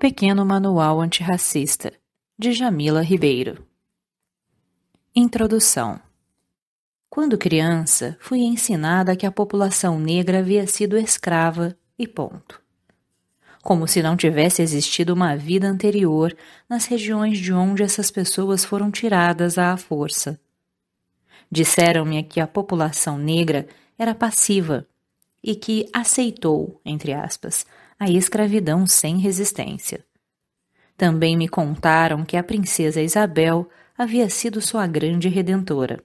Pequeno Manual Antirracista, de Jamila Ribeiro. Introdução Quando criança, fui ensinada que a população negra havia sido escrava e ponto. Como se não tivesse existido uma vida anterior nas regiões de onde essas pessoas foram tiradas à força. Disseram-me que a população negra era passiva e que aceitou, entre aspas, a escravidão sem resistência. Também me contaram que a princesa Isabel havia sido sua grande redentora.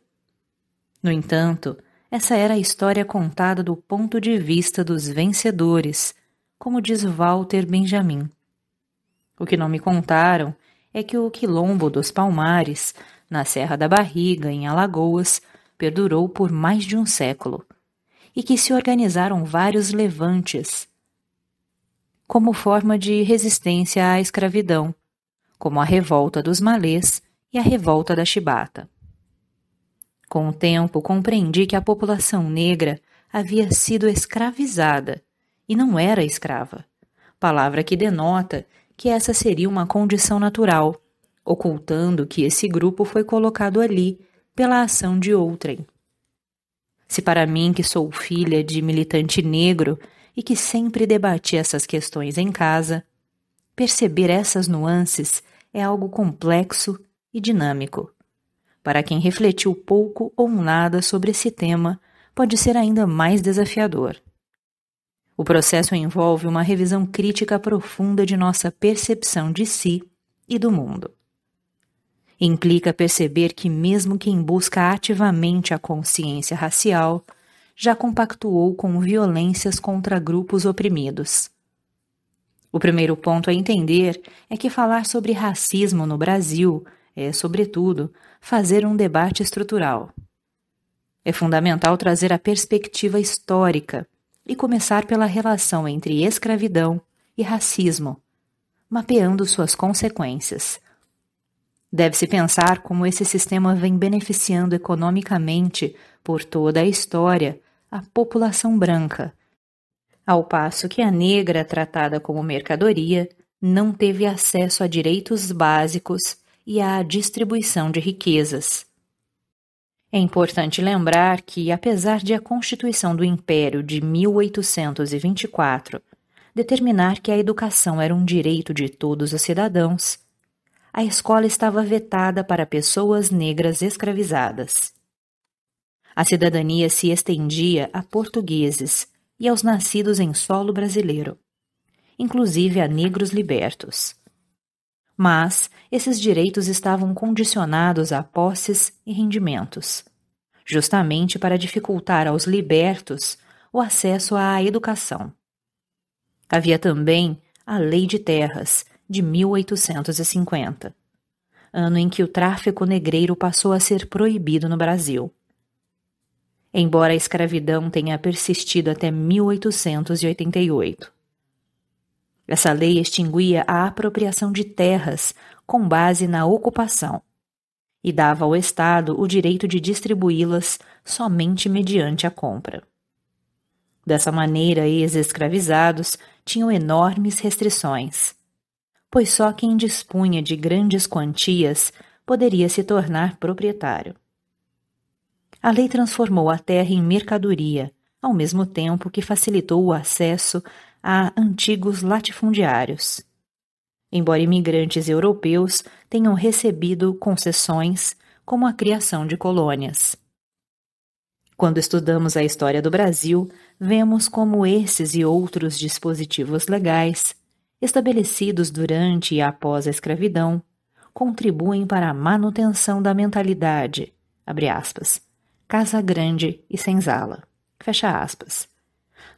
No entanto, essa era a história contada do ponto de vista dos vencedores, como diz Walter Benjamin. O que não me contaram é que o quilombo dos Palmares, na Serra da Barriga, em Alagoas, perdurou por mais de um século, e que se organizaram vários levantes, como forma de resistência à escravidão, como a revolta dos malês e a revolta da chibata. Com o tempo, compreendi que a população negra havia sido escravizada e não era escrava, palavra que denota que essa seria uma condição natural, ocultando que esse grupo foi colocado ali pela ação de outrem. Se para mim, que sou filha de militante negro, e que sempre debati essas questões em casa, perceber essas nuances é algo complexo e dinâmico. Para quem refletiu pouco ou nada sobre esse tema, pode ser ainda mais desafiador. O processo envolve uma revisão crítica profunda de nossa percepção de si e do mundo. Implica perceber que, mesmo quem busca ativamente a consciência racial, já compactuou com violências contra grupos oprimidos. O primeiro ponto a entender é que falar sobre racismo no Brasil é, sobretudo, fazer um debate estrutural. É fundamental trazer a perspectiva histórica e começar pela relação entre escravidão e racismo, mapeando suas consequências. Deve-se pensar como esse sistema vem beneficiando economicamente por toda a história a população branca, ao passo que a negra, tratada como mercadoria, não teve acesso a direitos básicos e à distribuição de riquezas. É importante lembrar que, apesar de a Constituição do Império de 1824 determinar que a educação era um direito de todos os cidadãos, a escola estava vetada para pessoas negras escravizadas. A cidadania se estendia a portugueses e aos nascidos em solo brasileiro, inclusive a negros libertos. Mas esses direitos estavam condicionados a posses e rendimentos, justamente para dificultar aos libertos o acesso à educação. Havia também a Lei de Terras, de 1850, ano em que o tráfico negreiro passou a ser proibido no Brasil embora a escravidão tenha persistido até 1888. Essa lei extinguia a apropriação de terras com base na ocupação e dava ao Estado o direito de distribuí-las somente mediante a compra. Dessa maneira, ex-escravizados tinham enormes restrições, pois só quem dispunha de grandes quantias poderia se tornar proprietário a lei transformou a terra em mercadoria, ao mesmo tempo que facilitou o acesso a antigos latifundiários. Embora imigrantes europeus tenham recebido concessões, como a criação de colônias. Quando estudamos a história do Brasil, vemos como esses e outros dispositivos legais, estabelecidos durante e após a escravidão, contribuem para a manutenção da mentalidade, aspas, Casa Grande e Senzala. Fecha aspas.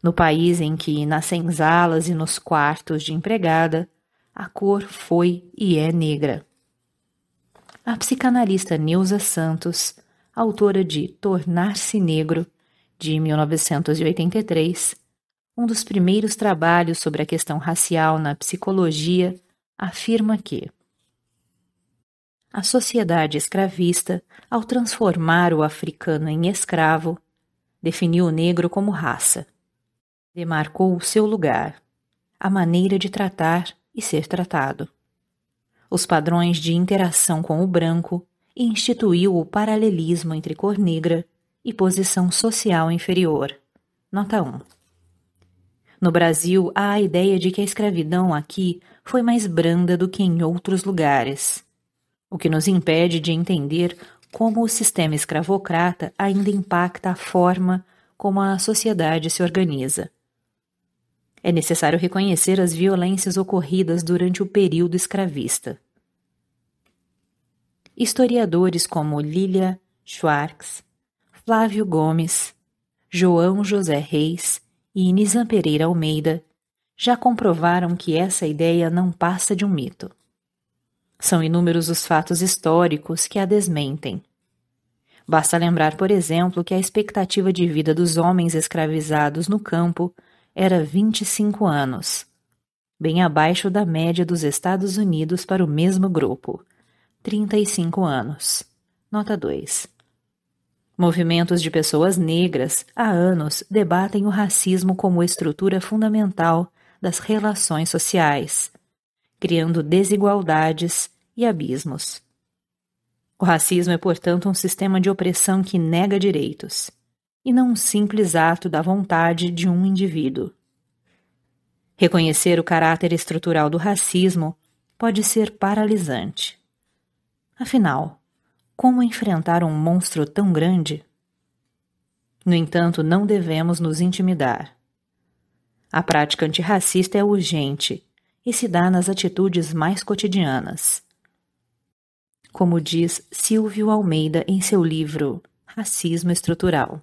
No país em que, nas senzalas e nos quartos de empregada, a cor foi e é negra. A psicanalista Neuza Santos, autora de Tornar-se Negro, de 1983, um dos primeiros trabalhos sobre a questão racial na psicologia, afirma que a sociedade escravista, ao transformar o africano em escravo, definiu o negro como raça. Demarcou o seu lugar, a maneira de tratar e ser tratado, os padrões de interação com o branco e instituiu o paralelismo entre cor negra e posição social inferior. Nota 1. No Brasil, há a ideia de que a escravidão aqui foi mais branda do que em outros lugares o que nos impede de entender como o sistema escravocrata ainda impacta a forma como a sociedade se organiza. É necessário reconhecer as violências ocorridas durante o período escravista. Historiadores como Lilia Schwartz, Flávio Gomes, João José Reis e Nizam Pereira Almeida já comprovaram que essa ideia não passa de um mito. São inúmeros os fatos históricos que a desmentem. Basta lembrar, por exemplo, que a expectativa de vida dos homens escravizados no campo era 25 anos, bem abaixo da média dos Estados Unidos para o mesmo grupo, 35 anos. Nota 2. Movimentos de pessoas negras, há anos, debatem o racismo como estrutura fundamental das relações sociais criando desigualdades e abismos. O racismo é, portanto, um sistema de opressão que nega direitos, e não um simples ato da vontade de um indivíduo. Reconhecer o caráter estrutural do racismo pode ser paralisante. Afinal, como enfrentar um monstro tão grande? No entanto, não devemos nos intimidar. A prática antirracista é urgente e se dá nas atitudes mais cotidianas. Como diz Silvio Almeida em seu livro Racismo Estrutural.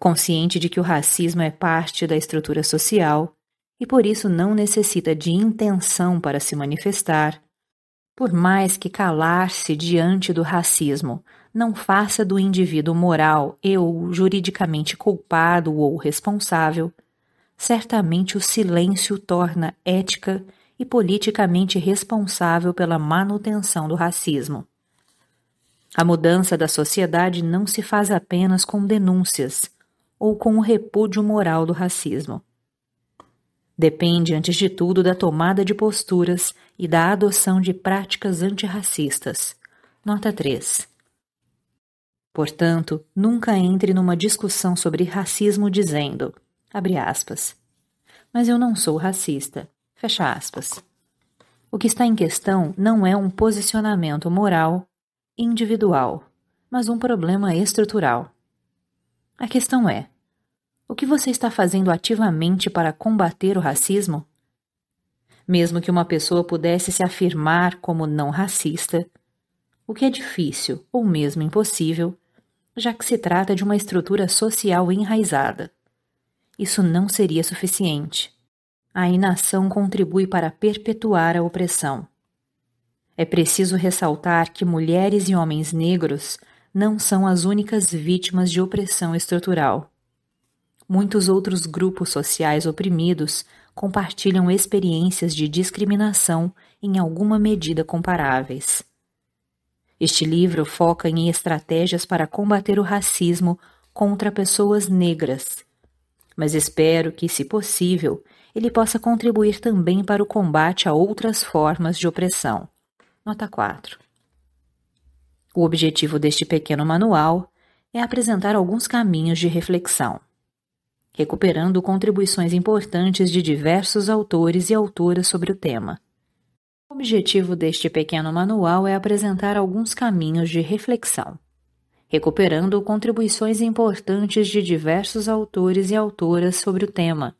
Consciente de que o racismo é parte da estrutura social e por isso não necessita de intenção para se manifestar, por mais que calar-se diante do racismo não faça do indivíduo moral e ou juridicamente culpado ou responsável, certamente o silêncio torna ética e politicamente responsável pela manutenção do racismo. A mudança da sociedade não se faz apenas com denúncias ou com o repúdio moral do racismo. Depende, antes de tudo, da tomada de posturas e da adoção de práticas antirracistas. Nota 3. Portanto, nunca entre numa discussão sobre racismo dizendo: abre aspas. Mas eu não sou racista, fecha aspas. O que está em questão não é um posicionamento moral individual, mas um problema estrutural. A questão é: o que você está fazendo ativamente para combater o racismo? Mesmo que uma pessoa pudesse se afirmar como não racista, o que é difícil ou mesmo impossível, já que se trata de uma estrutura social enraizada isso não seria suficiente. A inação contribui para perpetuar a opressão. É preciso ressaltar que mulheres e homens negros não são as únicas vítimas de opressão estrutural. Muitos outros grupos sociais oprimidos compartilham experiências de discriminação em alguma medida comparáveis. Este livro foca em estratégias para combater o racismo contra pessoas negras mas espero que, se possível, ele possa contribuir também para o combate a outras formas de opressão. Nota 4. O objetivo deste pequeno manual é apresentar alguns caminhos de reflexão, recuperando contribuições importantes de diversos autores e autoras sobre o tema. O objetivo deste pequeno manual é apresentar alguns caminhos de reflexão, recuperando contribuições importantes de diversos autores e autoras sobre o tema.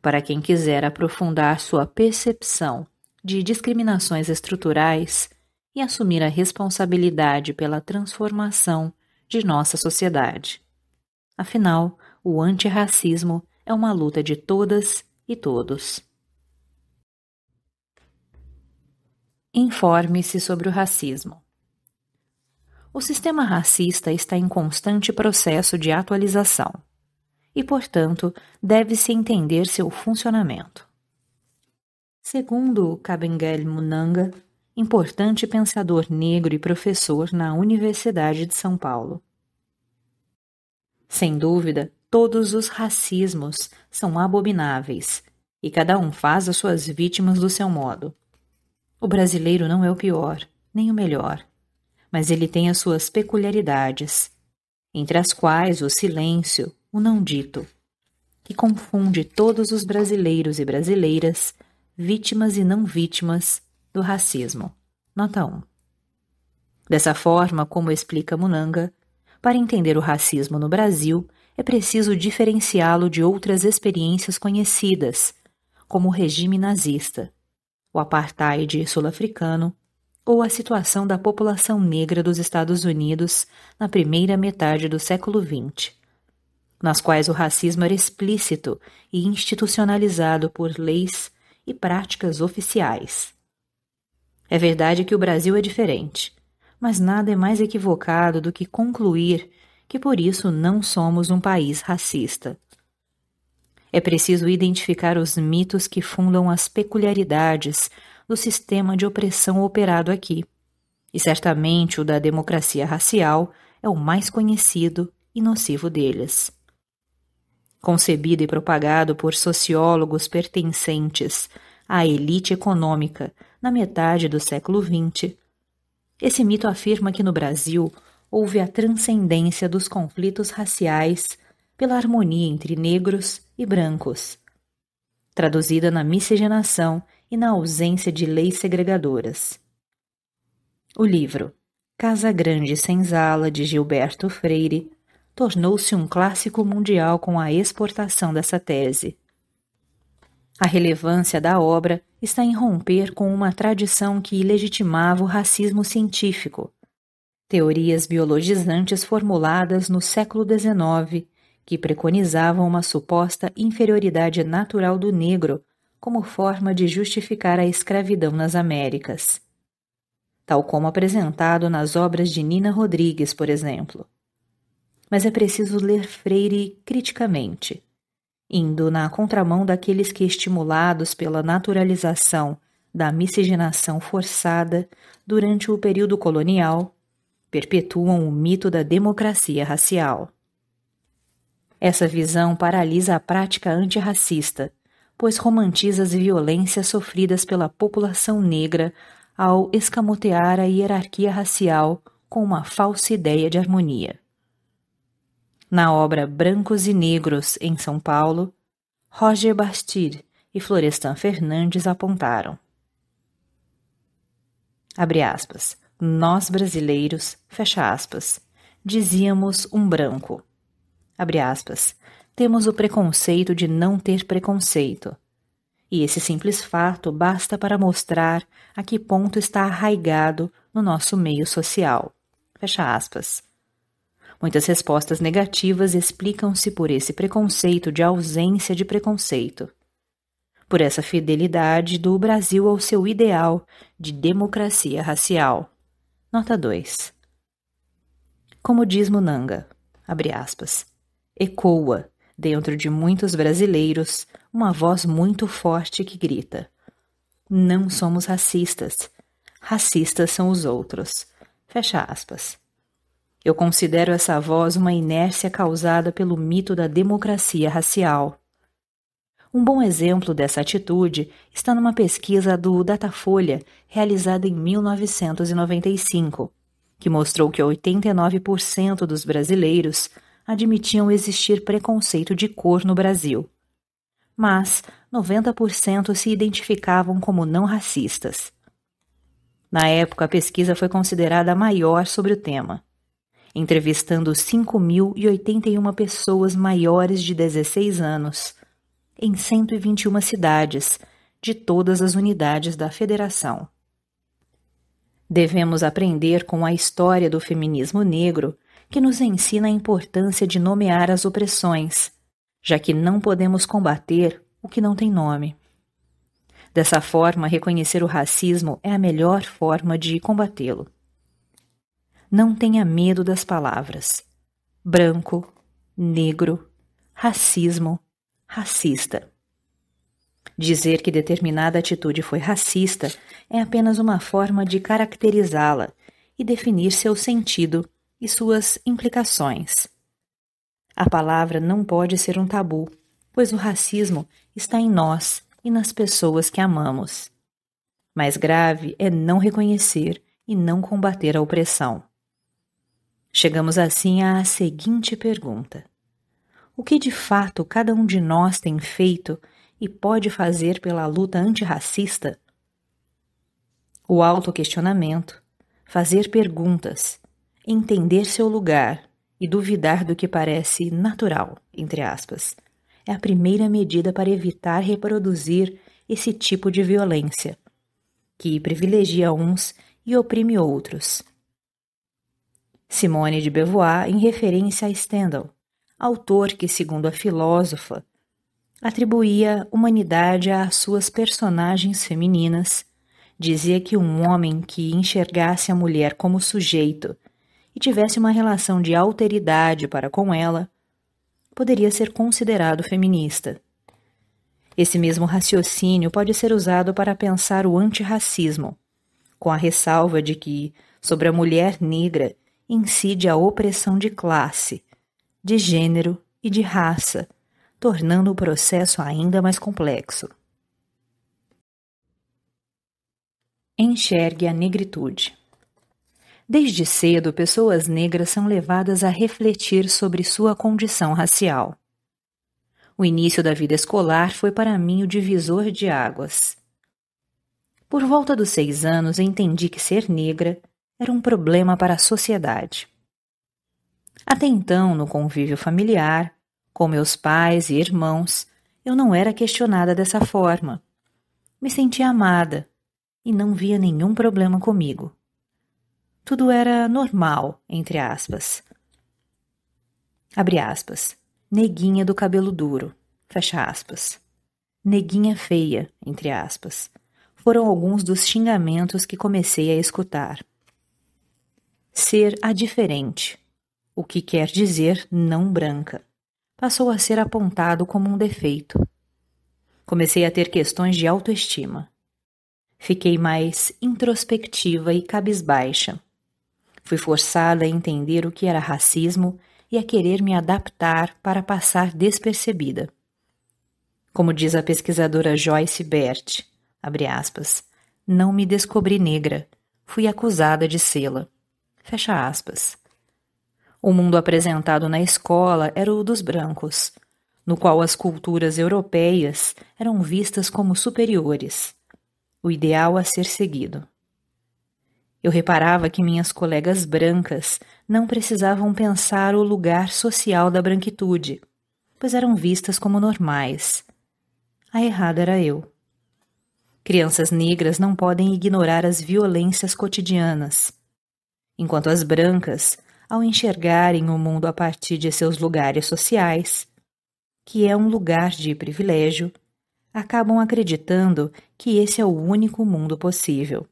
Para quem quiser aprofundar sua percepção de discriminações estruturais e assumir a responsabilidade pela transformação de nossa sociedade. Afinal, o antirracismo é uma luta de todas e todos. Informe-se sobre o racismo o sistema racista está em constante processo de atualização e, portanto, deve-se entender seu funcionamento. Segundo Kabengel Munanga, importante pensador negro e professor na Universidade de São Paulo. Sem dúvida, todos os racismos são abomináveis e cada um faz as suas vítimas do seu modo. O brasileiro não é o pior, nem o melhor mas ele tem as suas peculiaridades, entre as quais o silêncio, o não dito, que confunde todos os brasileiros e brasileiras, vítimas e não vítimas do racismo. Nota 1. Dessa forma, como explica Munanga, para entender o racismo no Brasil, é preciso diferenciá-lo de outras experiências conhecidas, como o regime nazista, o apartheid sul-africano ou a situação da população negra dos Estados Unidos na primeira metade do século XX, nas quais o racismo era explícito e institucionalizado por leis e práticas oficiais. É verdade que o Brasil é diferente, mas nada é mais equivocado do que concluir que por isso não somos um país racista. É preciso identificar os mitos que fundam as peculiaridades do sistema de opressão operado aqui. E certamente o da democracia racial é o mais conhecido e nocivo deles. Concebido e propagado por sociólogos pertencentes à elite econômica na metade do século XX, esse mito afirma que no Brasil houve a transcendência dos conflitos raciais pela harmonia entre negros e brancos, traduzida na miscigenação e na ausência de leis segregadoras. O livro Casa Grande sem Zala, de Gilberto Freire, tornou-se um clássico mundial com a exportação dessa tese. A relevância da obra está em romper com uma tradição que legitimava o racismo científico, teorias biologizantes formuladas no século XIX que preconizavam uma suposta inferioridade natural do negro como forma de justificar a escravidão nas Américas, tal como apresentado nas obras de Nina Rodrigues, por exemplo. Mas é preciso ler Freire criticamente, indo na contramão daqueles que, estimulados pela naturalização da miscigenação forçada durante o período colonial, perpetuam o mito da democracia racial. Essa visão paralisa a prática antirracista, pois romantiza as violências sofridas pela população negra ao escamotear a hierarquia racial com uma falsa ideia de harmonia. Na obra Brancos e Negros em São Paulo, Roger Bastide e Florestan Fernandes apontaram. Abre aspas. Nós brasileiros, fecha aspas, dizíamos um branco. Abre aspas temos o preconceito de não ter preconceito. E esse simples fato basta para mostrar a que ponto está arraigado no nosso meio social. Fecha aspas. Muitas respostas negativas explicam-se por esse preconceito de ausência de preconceito. Por essa fidelidade do Brasil ao seu ideal de democracia racial. Nota 2. Como diz Munanga, abre aspas, ecoa, dentro de muitos brasileiros, uma voz muito forte que grita: Não somos racistas. Racistas são os outros. Fecha aspas. Eu considero essa voz uma inércia causada pelo mito da democracia racial. Um bom exemplo dessa atitude está numa pesquisa do Datafolha, realizada em 1995, que mostrou que 89% dos brasileiros admitiam existir preconceito de cor no Brasil. Mas 90% se identificavam como não racistas. Na época, a pesquisa foi considerada a maior sobre o tema, entrevistando 5.081 pessoas maiores de 16 anos, em 121 cidades, de todas as unidades da federação. Devemos aprender com a história do feminismo negro que nos ensina a importância de nomear as opressões, já que não podemos combater o que não tem nome. Dessa forma, reconhecer o racismo é a melhor forma de combatê-lo. Não tenha medo das palavras. Branco, negro, racismo, racista. Dizer que determinada atitude foi racista é apenas uma forma de caracterizá-la e definir seu sentido e suas implicações. A palavra não pode ser um tabu, pois o racismo está em nós e nas pessoas que amamos. Mais grave é não reconhecer e não combater a opressão. Chegamos assim à seguinte pergunta: O que de fato cada um de nós tem feito e pode fazer pela luta antirracista? O autoquestionamento, fazer perguntas, entender seu lugar e duvidar do que parece natural, entre aspas, é a primeira medida para evitar reproduzir esse tipo de violência, que privilegia uns e oprime outros. Simone de Beauvoir em referência a Stendhal, autor que, segundo a filósofa, atribuía humanidade às suas personagens femininas, dizia que um homem que enxergasse a mulher como sujeito e tivesse uma relação de alteridade para com ela, poderia ser considerado feminista. Esse mesmo raciocínio pode ser usado para pensar o antirracismo, com a ressalva de que, sobre a mulher negra, incide a opressão de classe, de gênero e de raça, tornando o processo ainda mais complexo. Enxergue a negritude. Desde cedo, pessoas negras são levadas a refletir sobre sua condição racial. O início da vida escolar foi para mim o divisor de águas. Por volta dos seis anos, entendi que ser negra era um problema para a sociedade. Até então, no convívio familiar, com meus pais e irmãos, eu não era questionada dessa forma. Me sentia amada e não via nenhum problema comigo. Tudo era normal, entre aspas. Abre aspas. Neguinha do cabelo duro. Fecha aspas. Neguinha feia, entre aspas. Foram alguns dos xingamentos que comecei a escutar. Ser a diferente, o que quer dizer não branca, passou a ser apontado como um defeito. Comecei a ter questões de autoestima. Fiquei mais introspectiva e cabisbaixa. Fui forçada a entender o que era racismo e a querer me adaptar para passar despercebida. Como diz a pesquisadora Joyce Bert, abre aspas, não me descobri negra, fui acusada de sê-la. Fecha aspas. O mundo apresentado na escola era o dos brancos, no qual as culturas europeias eram vistas como superiores, o ideal a ser seguido. Eu reparava que minhas colegas brancas não precisavam pensar o lugar social da branquitude, pois eram vistas como normais. A errada era eu. Crianças negras não podem ignorar as violências cotidianas, enquanto as brancas, ao enxergarem o mundo a partir de seus lugares sociais, que é um lugar de privilégio, acabam acreditando que esse é o único mundo possível.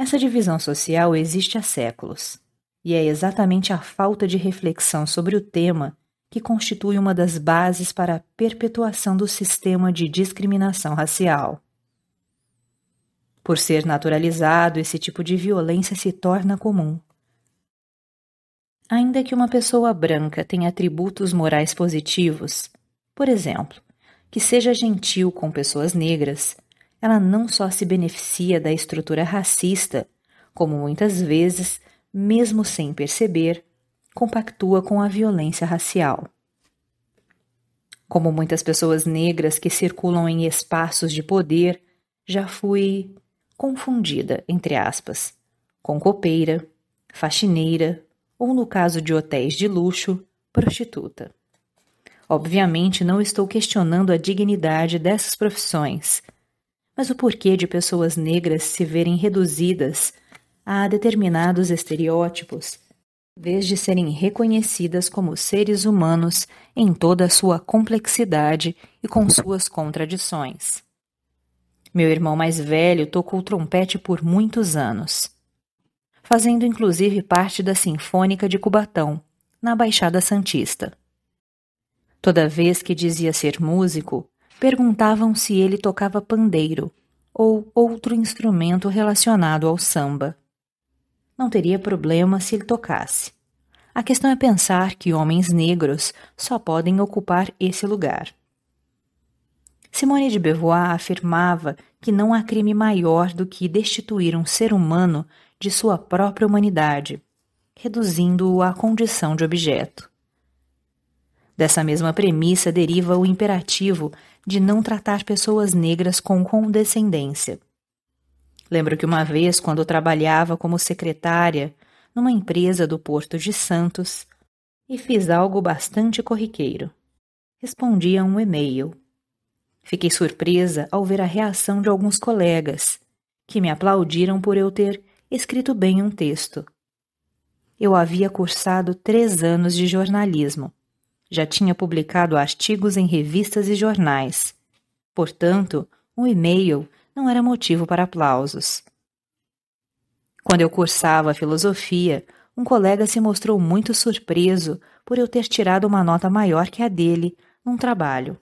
Essa divisão social existe há séculos, e é exatamente a falta de reflexão sobre o tema que constitui uma das bases para a perpetuação do sistema de discriminação racial. Por ser naturalizado, esse tipo de violência se torna comum. Ainda que uma pessoa branca tenha atributos morais positivos, por exemplo, que seja gentil com pessoas negras, ela não só se beneficia da estrutura racista, como muitas vezes, mesmo sem perceber, compactua com a violência racial. Como muitas pessoas negras que circulam em espaços de poder, já fui confundida, entre aspas, com copeira, faxineira ou, no caso de hotéis de luxo, prostituta. Obviamente, não estou questionando a dignidade dessas profissões mas o porquê de pessoas negras se verem reduzidas a determinados estereótipos, desde vez de serem reconhecidas como seres humanos em toda a sua complexidade e com suas contradições. Meu irmão mais velho tocou trompete por muitos anos, fazendo inclusive parte da Sinfônica de Cubatão, na Baixada Santista. Toda vez que dizia ser músico, perguntavam se ele tocava pandeiro ou outro instrumento relacionado ao samba. Não teria problema se ele tocasse. A questão é pensar que homens negros só podem ocupar esse lugar. Simone de Beauvoir afirmava que não há crime maior do que destituir um ser humano de sua própria humanidade, reduzindo-o à condição de objeto. Dessa mesma premissa deriva o imperativo de não tratar pessoas negras com condescendência. Lembro que uma vez, quando trabalhava como secretária numa empresa do Porto de Santos, e fiz algo bastante corriqueiro. Respondi a um e-mail. Fiquei surpresa ao ver a reação de alguns colegas, que me aplaudiram por eu ter escrito bem um texto. Eu havia cursado três anos de jornalismo já tinha publicado artigos em revistas e jornais. Portanto, um e-mail não era motivo para aplausos. Quando eu cursava filosofia, um colega se mostrou muito surpreso por eu ter tirado uma nota maior que a dele num trabalho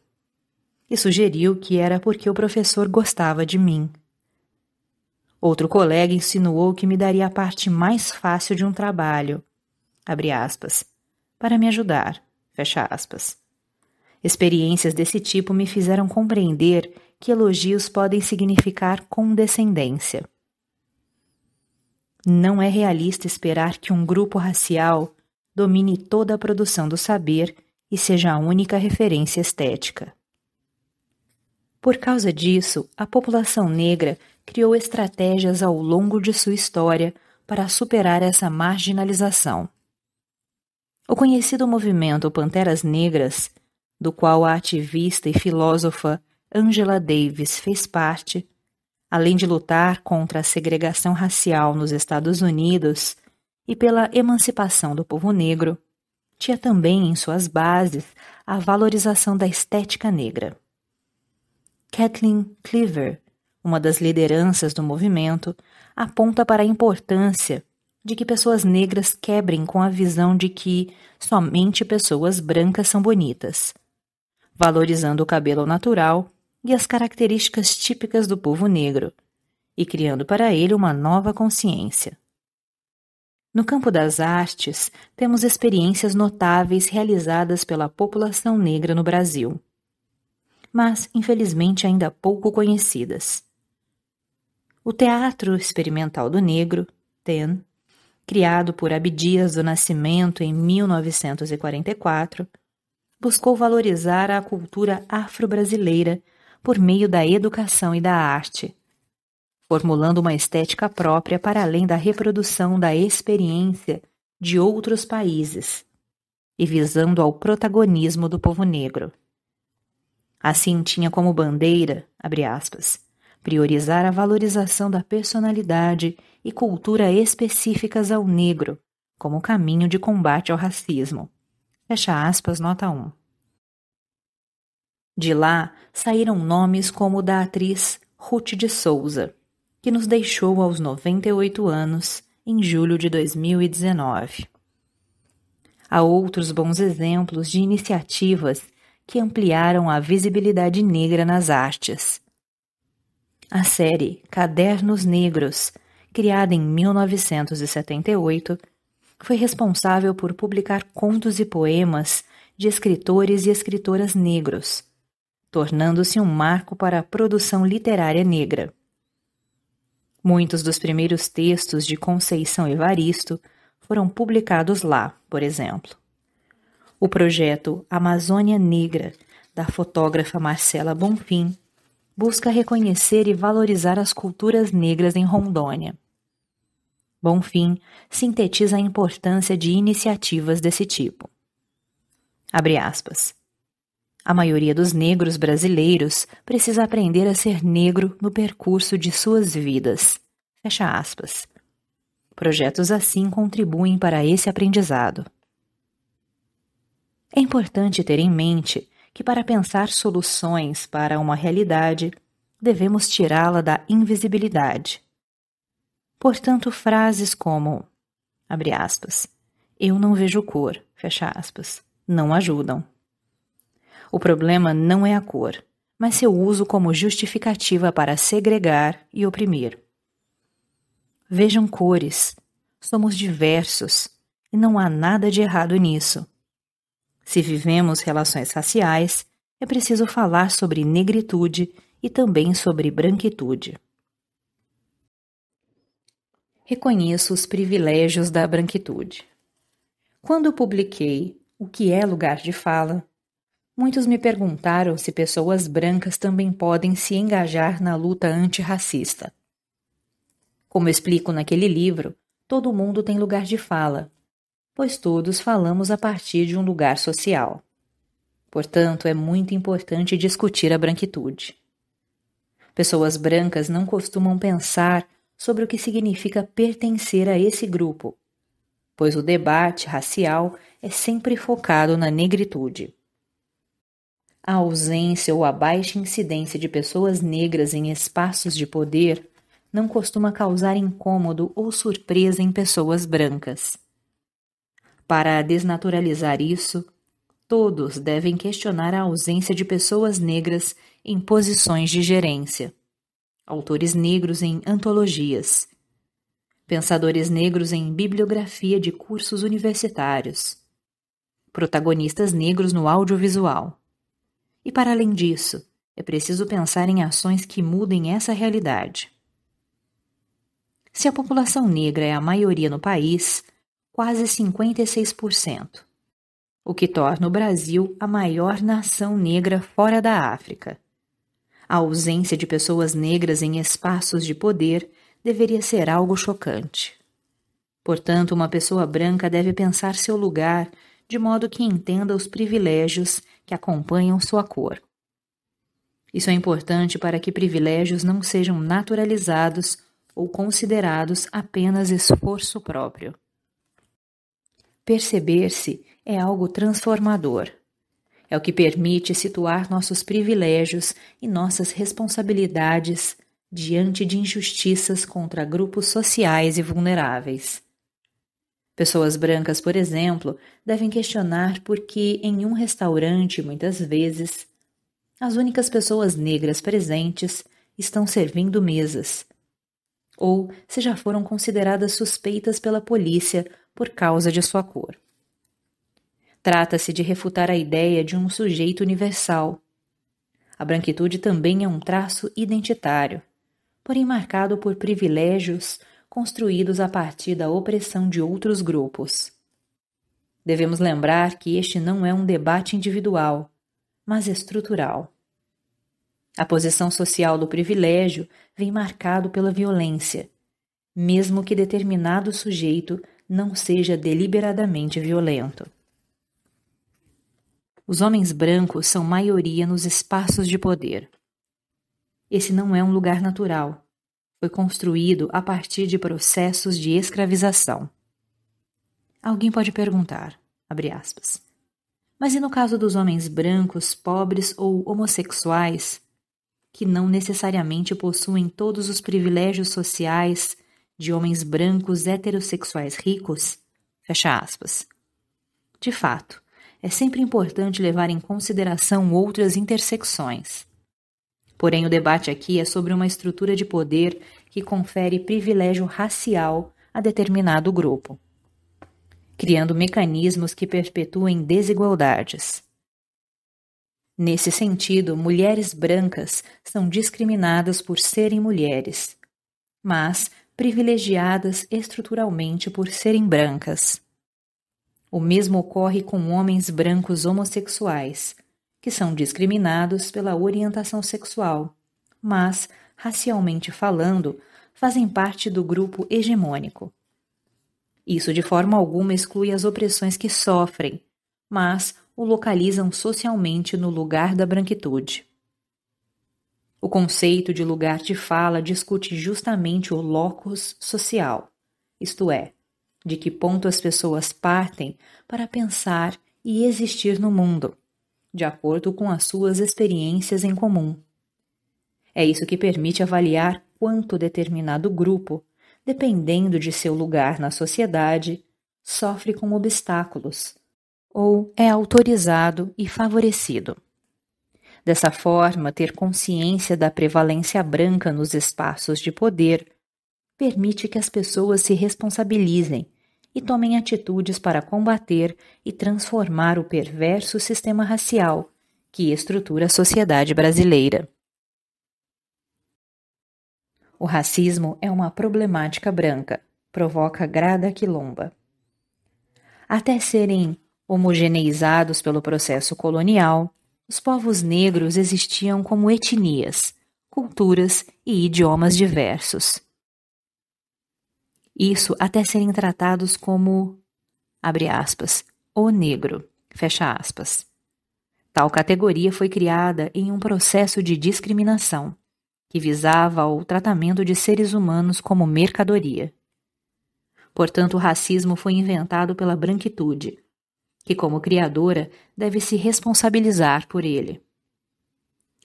e sugeriu que era porque o professor gostava de mim. Outro colega insinuou que me daria a parte mais fácil de um trabalho, aspas, para me ajudar. Fecha aspas. Experiências desse tipo me fizeram compreender que elogios podem significar condescendência. Não é realista esperar que um grupo racial domine toda a produção do saber e seja a única referência estética. Por causa disso, a população negra criou estratégias ao longo de sua história para superar essa marginalização. O conhecido movimento Panteras Negras, do qual a ativista e filósofa Angela Davis fez parte, além de lutar contra a segregação racial nos Estados Unidos e pela emancipação do povo negro, tinha também em suas bases a valorização da estética negra. Kathleen Cleaver, uma das lideranças do movimento, aponta para a importância de que pessoas negras quebrem com a visão de que somente pessoas brancas são bonitas, valorizando o cabelo natural e as características típicas do povo negro, e criando para ele uma nova consciência. No campo das artes, temos experiências notáveis realizadas pela população negra no Brasil, mas infelizmente ainda pouco conhecidas. O Teatro Experimental do Negro, TEN, criado por Abdias do Nascimento em 1944, buscou valorizar a cultura afro-brasileira por meio da educação e da arte, formulando uma estética própria para além da reprodução da experiência de outros países e visando ao protagonismo do povo negro. Assim tinha como bandeira, aspas, priorizar a valorização da personalidade e cultura específicas ao negro, como caminho de combate ao racismo. Fecha aspas, nota 1. De lá saíram nomes como o da atriz Ruth de Souza, que nos deixou aos 98 anos em julho de 2019. Há outros bons exemplos de iniciativas que ampliaram a visibilidade negra nas artes. A série Cadernos Negros criada em 1978, foi responsável por publicar contos e poemas de escritores e escritoras negros, tornando-se um marco para a produção literária negra. Muitos dos primeiros textos de Conceição Evaristo foram publicados lá, por exemplo. O projeto Amazônia Negra, da fotógrafa Marcela Bonfim, busca reconhecer e valorizar as culturas negras em Rondônia. Bonfim sintetiza a importância de iniciativas desse tipo. Abre aspas. A maioria dos negros brasileiros precisa aprender a ser negro no percurso de suas vidas. Fecha aspas. Projetos assim contribuem para esse aprendizado. É importante ter em mente que, para pensar soluções para uma realidade, devemos tirá-la da invisibilidade portanto, frases como abre aspas, eu não vejo cor, fecha aspas, não ajudam. O problema não é a cor, mas seu uso como justificativa para segregar e oprimir. Vejam cores, somos diversos e não há nada de errado nisso. Se vivemos relações raciais, é preciso falar sobre negritude e também sobre branquitude reconheço os privilégios da branquitude. Quando publiquei O que é lugar de fala, muitos me perguntaram se pessoas brancas também podem se engajar na luta antirracista. Como explico naquele livro, todo mundo tem lugar de fala, pois todos falamos a partir de um lugar social. Portanto, é muito importante discutir a branquitude. Pessoas brancas não costumam pensar sobre o que significa pertencer a esse grupo, pois o debate racial é sempre focado na negritude. A ausência ou a baixa incidência de pessoas negras em espaços de poder não costuma causar incômodo ou surpresa em pessoas brancas. Para desnaturalizar isso, todos devem questionar a ausência de pessoas negras em posições de gerência autores negros em antologias, pensadores negros em bibliografia de cursos universitários, protagonistas negros no audiovisual. E para além disso, é preciso pensar em ações que mudem essa realidade. Se a população negra é a maioria no país, quase 56%, o que torna o Brasil a maior nação negra fora da África. A ausência de pessoas negras em espaços de poder deveria ser algo chocante. Portanto, uma pessoa branca deve pensar seu lugar de modo que entenda os privilégios que acompanham sua cor. Isso é importante para que privilégios não sejam naturalizados ou considerados apenas esforço próprio. Perceber-se é algo transformador é o que permite situar nossos privilégios e nossas responsabilidades diante de injustiças contra grupos sociais e vulneráveis. Pessoas brancas, por exemplo, devem questionar por que, em um restaurante, muitas vezes, as únicas pessoas negras presentes estão servindo mesas, ou se já foram consideradas suspeitas pela polícia por causa de sua cor. Trata-se de refutar a ideia de um sujeito universal. A branquitude também é um traço identitário, porém marcado por privilégios construídos a partir da opressão de outros grupos. Devemos lembrar que este não é um debate individual, mas estrutural. A posição social do privilégio vem marcado pela violência, mesmo que determinado sujeito não seja deliberadamente violento. Os homens brancos são maioria nos espaços de poder. Esse não é um lugar natural. Foi construído a partir de processos de escravização. Alguém pode perguntar, aspas, mas e no caso dos homens brancos, pobres ou homossexuais, que não necessariamente possuem todos os privilégios sociais de homens brancos heterossexuais ricos? Fecha aspas. De fato, é sempre importante levar em consideração outras intersecções. Porém, o debate aqui é sobre uma estrutura de poder que confere privilégio racial a determinado grupo, criando mecanismos que perpetuem desigualdades. Nesse sentido, mulheres brancas são discriminadas por serem mulheres, mas privilegiadas estruturalmente por serem brancas. O mesmo ocorre com homens brancos homossexuais, que são discriminados pela orientação sexual, mas, racialmente falando, fazem parte do grupo hegemônico. Isso de forma alguma exclui as opressões que sofrem, mas o localizam socialmente no lugar da branquitude. O conceito de lugar de fala discute justamente o locus social, isto é, de que ponto as pessoas partem para pensar e existir no mundo, de acordo com as suas experiências em comum. É isso que permite avaliar quanto determinado grupo, dependendo de seu lugar na sociedade, sofre com obstáculos ou é autorizado e favorecido. Dessa forma, ter consciência da prevalência branca nos espaços de poder permite que as pessoas se responsabilizem e tomem atitudes para combater e transformar o perverso sistema racial que estrutura a sociedade brasileira. O racismo é uma problemática branca, provoca grada quilomba. Até serem homogeneizados pelo processo colonial, os povos negros existiam como etnias, culturas e idiomas diversos isso até serem tratados como, abre aspas, o negro, fecha aspas. Tal categoria foi criada em um processo de discriminação, que visava o tratamento de seres humanos como mercadoria. Portanto, o racismo foi inventado pela branquitude, que, como criadora, deve se responsabilizar por ele.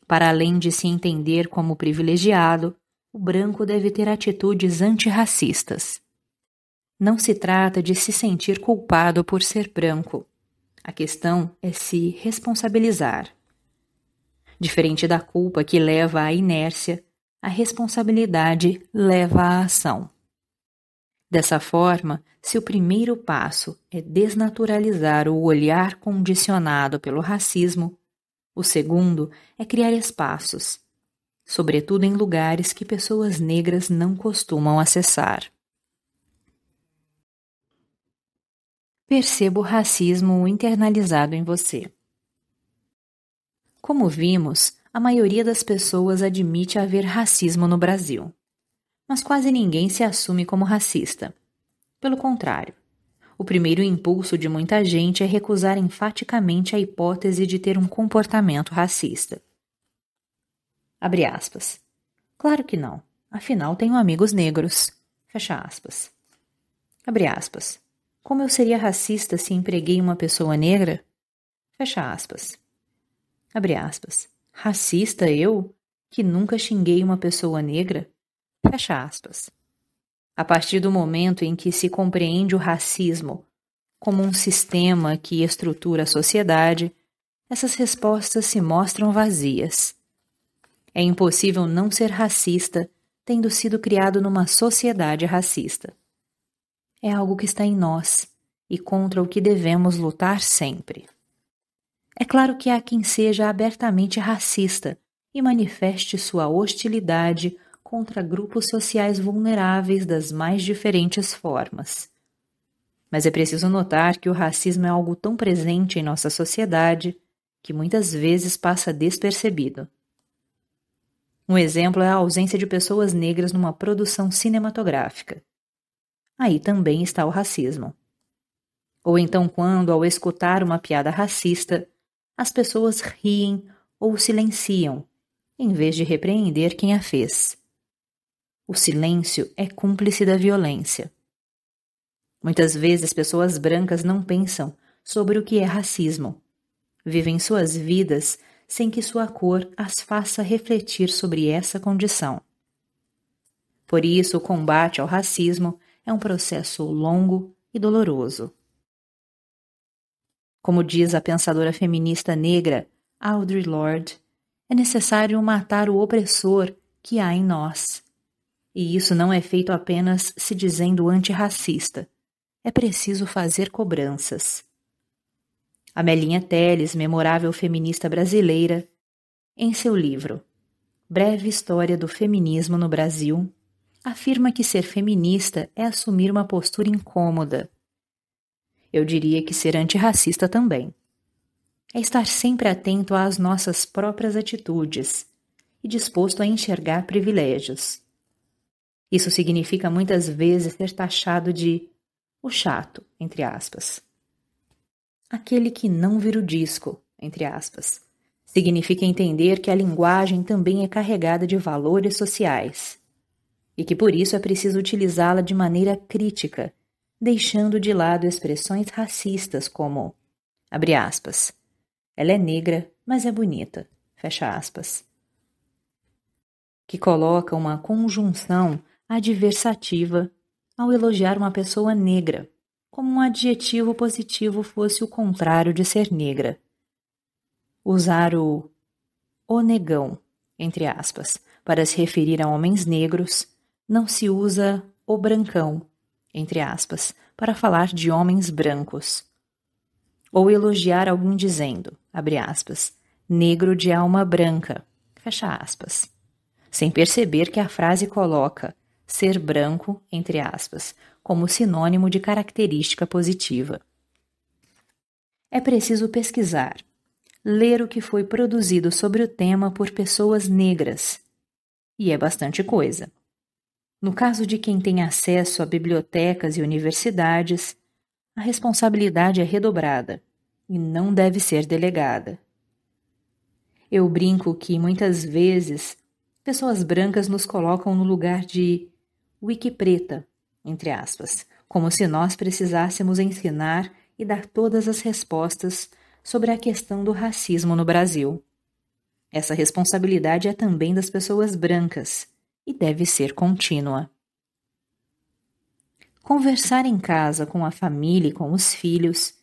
Para além de se entender como privilegiado, o branco deve ter atitudes antirracistas. Não se trata de se sentir culpado por ser branco. A questão é se responsabilizar. Diferente da culpa que leva à inércia, a responsabilidade leva à ação. Dessa forma, se o primeiro passo é desnaturalizar o olhar condicionado pelo racismo, o segundo é criar espaços sobretudo em lugares que pessoas negras não costumam acessar. Perceba o racismo internalizado em você. Como vimos, a maioria das pessoas admite haver racismo no Brasil. Mas quase ninguém se assume como racista. Pelo contrário, o primeiro impulso de muita gente é recusar enfaticamente a hipótese de ter um comportamento racista. Abre aspas. Claro que não. Afinal, tenho amigos negros. Fecha aspas. Abre aspas. Como eu seria racista se empreguei uma pessoa negra? Fecha aspas. Abre aspas. Racista eu? Que nunca xinguei uma pessoa negra? Fecha aspas. A partir do momento em que se compreende o racismo como um sistema que estrutura a sociedade, essas respostas se mostram vazias. É impossível não ser racista, tendo sido criado numa sociedade racista. É algo que está em nós e contra o que devemos lutar sempre. É claro que há quem seja abertamente racista e manifeste sua hostilidade contra grupos sociais vulneráveis das mais diferentes formas. Mas é preciso notar que o racismo é algo tão presente em nossa sociedade que muitas vezes passa despercebido. Um exemplo é a ausência de pessoas negras numa produção cinematográfica. Aí também está o racismo. Ou então, quando, ao escutar uma piada racista, as pessoas riem ou silenciam, em vez de repreender quem a fez. O silêncio é cúmplice da violência. Muitas vezes pessoas brancas não pensam sobre o que é racismo. Vivem suas vidas sem que sua cor as faça refletir sobre essa condição. Por isso, o combate ao racismo é um processo longo e doloroso. Como diz a pensadora feminista negra Audre Lorde, é necessário matar o opressor que há em nós. E isso não é feito apenas se dizendo antirracista. É preciso fazer cobranças. Amelinha Teles, memorável feminista brasileira, em seu livro Breve História do Feminismo no Brasil, afirma que ser feminista é assumir uma postura incômoda. Eu diria que ser antirracista também. É estar sempre atento às nossas próprias atitudes e disposto a enxergar privilégios. Isso significa muitas vezes ser taxado de o chato, entre aspas aquele que não vira o disco, entre aspas. Significa entender que a linguagem também é carregada de valores sociais e que por isso é preciso utilizá-la de maneira crítica, deixando de lado expressões racistas como abre aspas, ela é negra, mas é bonita, fecha aspas, que coloca uma conjunção adversativa ao elogiar uma pessoa negra, como um adjetivo positivo fosse o contrário de ser negra. Usar o o negão, entre aspas, para se referir a homens negros, não se usa o brancão, entre aspas, para falar de homens brancos. Ou elogiar alguém dizendo, abre aspas, negro de alma branca, fecha aspas, sem perceber que a frase coloca ser branco, entre aspas, como sinônimo de característica positiva. É preciso pesquisar, ler o que foi produzido sobre o tema por pessoas negras. E é bastante coisa. No caso de quem tem acesso a bibliotecas e universidades, a responsabilidade é redobrada e não deve ser delegada. Eu brinco que muitas vezes pessoas brancas nos colocam no lugar de Wikipreta, preta, entre aspas, como se nós precisássemos ensinar e dar todas as respostas sobre a questão do racismo no Brasil. Essa responsabilidade é também das pessoas brancas e deve ser contínua. Conversar em casa com a família e com os filhos,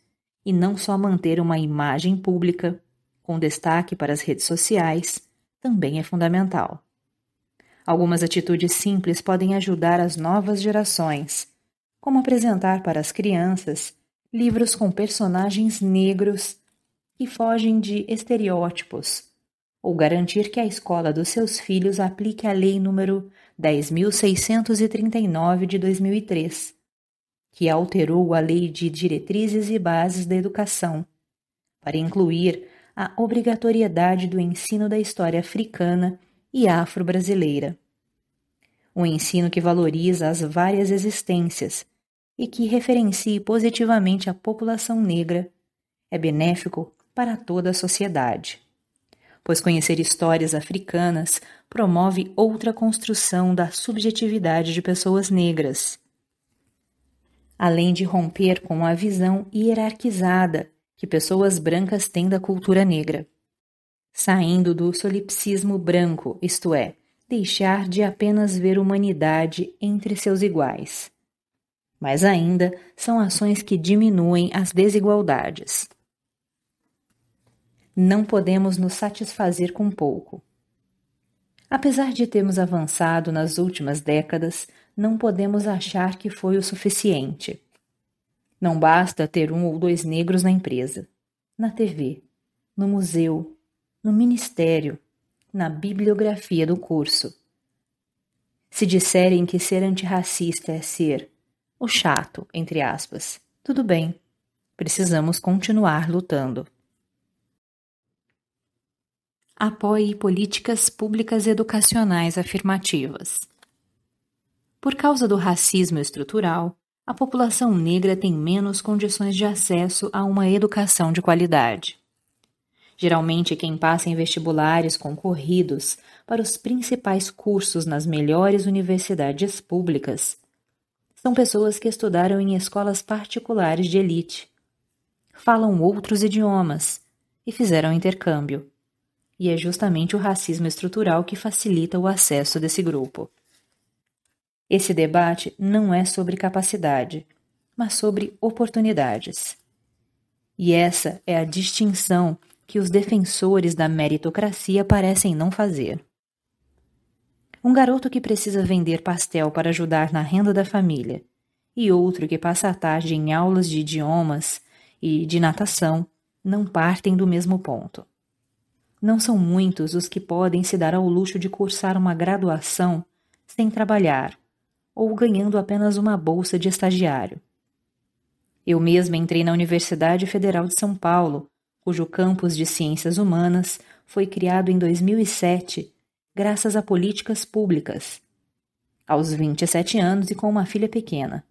e não só manter uma imagem pública, com destaque para as redes sociais, também é fundamental. Algumas atitudes simples podem ajudar as novas gerações, como apresentar para as crianças livros com personagens negros que fogem de estereótipos, ou garantir que a escola dos seus filhos aplique a Lei número 10.639 de 2003, que alterou a Lei de Diretrizes e Bases da Educação, para incluir a obrigatoriedade do ensino da história africana e afro-brasileira. Um ensino que valoriza as várias existências e que referencie positivamente a população negra é benéfico para toda a sociedade, pois conhecer histórias africanas promove outra construção da subjetividade de pessoas negras. Além de romper com a visão hierarquizada que pessoas brancas têm da cultura negra saindo do solipsismo branco, isto é, deixar de apenas ver humanidade entre seus iguais. Mas ainda são ações que diminuem as desigualdades. Não podemos nos satisfazer com pouco. Apesar de termos avançado nas últimas décadas, não podemos achar que foi o suficiente. Não basta ter um ou dois negros na empresa, na TV, no museu, no ministério, na bibliografia do curso. Se disserem que ser antirracista é ser o chato, entre aspas, tudo bem. Precisamos continuar lutando. Apoie políticas públicas educacionais afirmativas. Por causa do racismo estrutural, a população negra tem menos condições de acesso a uma educação de qualidade. Geralmente, quem passa em vestibulares concorridos para os principais cursos nas melhores universidades públicas são pessoas que estudaram em escolas particulares de elite, falam outros idiomas e fizeram intercâmbio. E é justamente o racismo estrutural que facilita o acesso desse grupo. Esse debate não é sobre capacidade, mas sobre oportunidades. E essa é a distinção que os defensores da meritocracia parecem não fazer. Um garoto que precisa vender pastel para ajudar na renda da família, e outro que passa a tarde em aulas de idiomas e de natação, não partem do mesmo ponto. Não são muitos os que podem se dar ao luxo de cursar uma graduação sem trabalhar ou ganhando apenas uma bolsa de estagiário. Eu mesma entrei na Universidade Federal de São Paulo cujo campus de ciências humanas foi criado em 2007 graças a políticas públicas. Aos 27 anos e com uma filha pequena,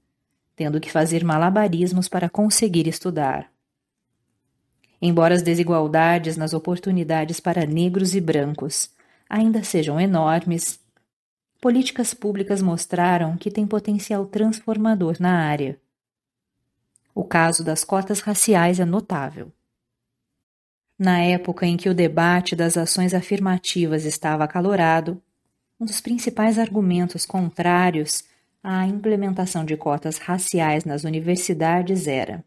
tendo que fazer malabarismos para conseguir estudar. Embora as desigualdades nas oportunidades para negros e brancos ainda sejam enormes, políticas públicas mostraram que tem potencial transformador na área. O caso das cotas raciais é notável. Na época em que o debate das ações afirmativas estava acalorado, um dos principais argumentos contrários à implementação de cotas raciais nas universidades era: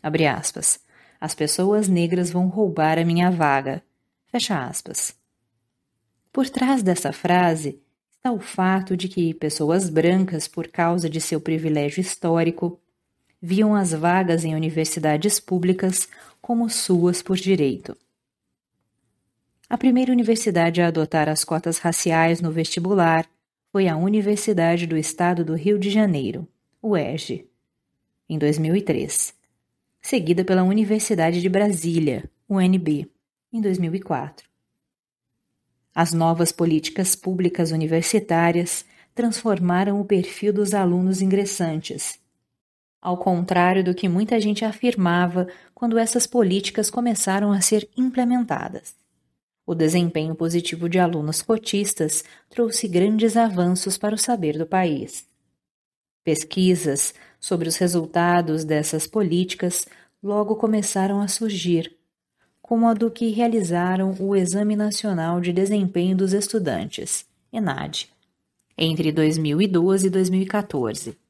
abre aspas, as pessoas negras vão roubar a minha vaga. Fecha aspas. Por trás dessa frase está o fato de que pessoas brancas, por causa de seu privilégio histórico, viam as vagas em universidades públicas como suas por direito. A primeira universidade a adotar as cotas raciais no vestibular foi a Universidade do Estado do Rio de Janeiro, o UERJ, em 2003, seguida pela Universidade de Brasília, UNB, em 2004. As novas políticas públicas universitárias transformaram o perfil dos alunos ingressantes ao contrário do que muita gente afirmava quando essas políticas começaram a ser implementadas. O desempenho positivo de alunos cotistas trouxe grandes avanços para o saber do país. Pesquisas sobre os resultados dessas políticas logo começaram a surgir, como a do que realizaram o Exame Nacional de Desempenho dos Estudantes, ENAD, entre 2012 e 2014.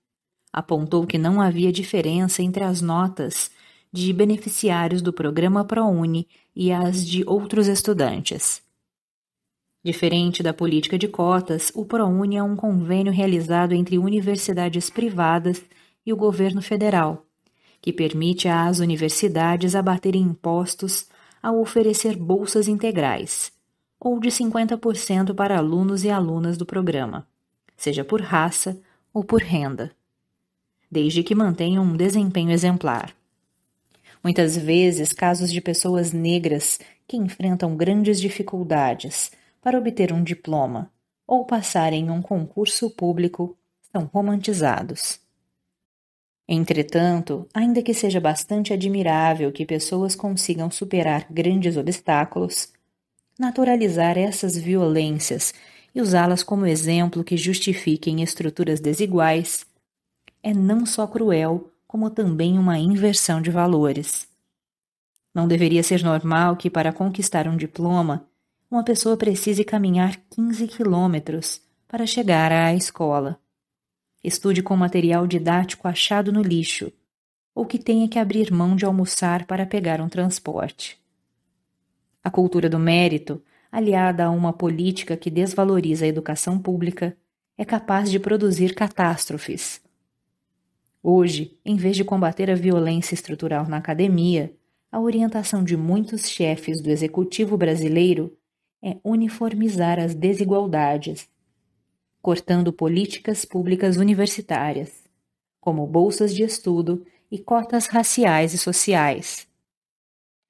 Apontou que não havia diferença entre as notas de beneficiários do programa ProUni e as de outros estudantes. Diferente da política de cotas, o ProUni é um convênio realizado entre universidades privadas e o governo federal, que permite às universidades abaterem impostos ao oferecer bolsas integrais, ou de 50% para alunos e alunas do programa, seja por raça ou por renda desde que mantenham um desempenho exemplar. Muitas vezes, casos de pessoas negras que enfrentam grandes dificuldades para obter um diploma ou passar em um concurso público são romantizados. Entretanto, ainda que seja bastante admirável que pessoas consigam superar grandes obstáculos, naturalizar essas violências e usá-las como exemplo que justifiquem estruturas desiguais é não só cruel, como também uma inversão de valores. Não deveria ser normal que, para conquistar um diploma, uma pessoa precise caminhar 15 quilômetros para chegar à escola. Estude com material didático achado no lixo, ou que tenha que abrir mão de almoçar para pegar um transporte. A cultura do mérito, aliada a uma política que desvaloriza a educação pública, é capaz de produzir catástrofes Hoje, em vez de combater a violência estrutural na academia, a orientação de muitos chefes do executivo brasileiro é uniformizar as desigualdades, cortando políticas públicas universitárias, como bolsas de estudo e cotas raciais e sociais.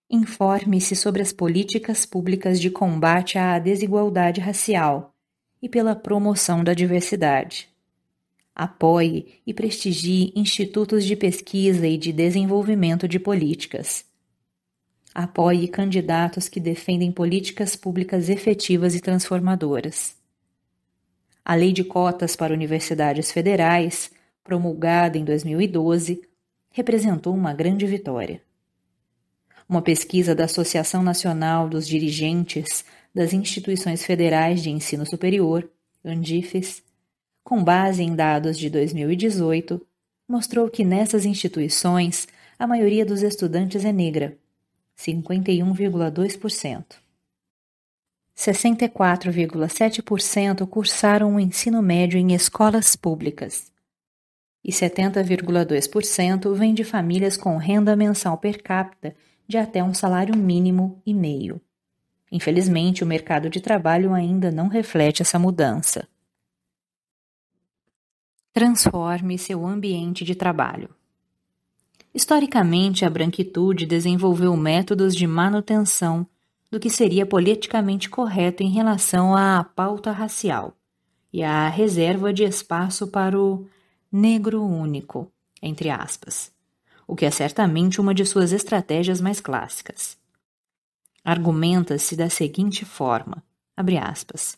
Informe-se sobre as políticas públicas de combate à desigualdade racial e pela promoção da diversidade. Apoie e prestigie institutos de pesquisa e de desenvolvimento de políticas. Apoie candidatos que defendem políticas públicas efetivas e transformadoras. A Lei de Cotas para Universidades Federais, promulgada em 2012, representou uma grande vitória. Uma pesquisa da Associação Nacional dos Dirigentes das Instituições Federais de Ensino Superior, ANDIFES, com base em dados de 2018, mostrou que nessas instituições a maioria dos estudantes é negra, 51,2%. 64,7% cursaram o ensino médio em escolas públicas e 70,2% vem de famílias com renda mensal per capita de até um salário mínimo e meio. Infelizmente, o mercado de trabalho ainda não reflete essa mudança. Transforme seu ambiente de trabalho. Historicamente, a branquitude desenvolveu métodos de manutenção do que seria politicamente correto em relação à pauta racial e à reserva de espaço para o negro único, entre aspas, o que é certamente uma de suas estratégias mais clássicas. Argumenta-se da seguinte forma, abre aspas,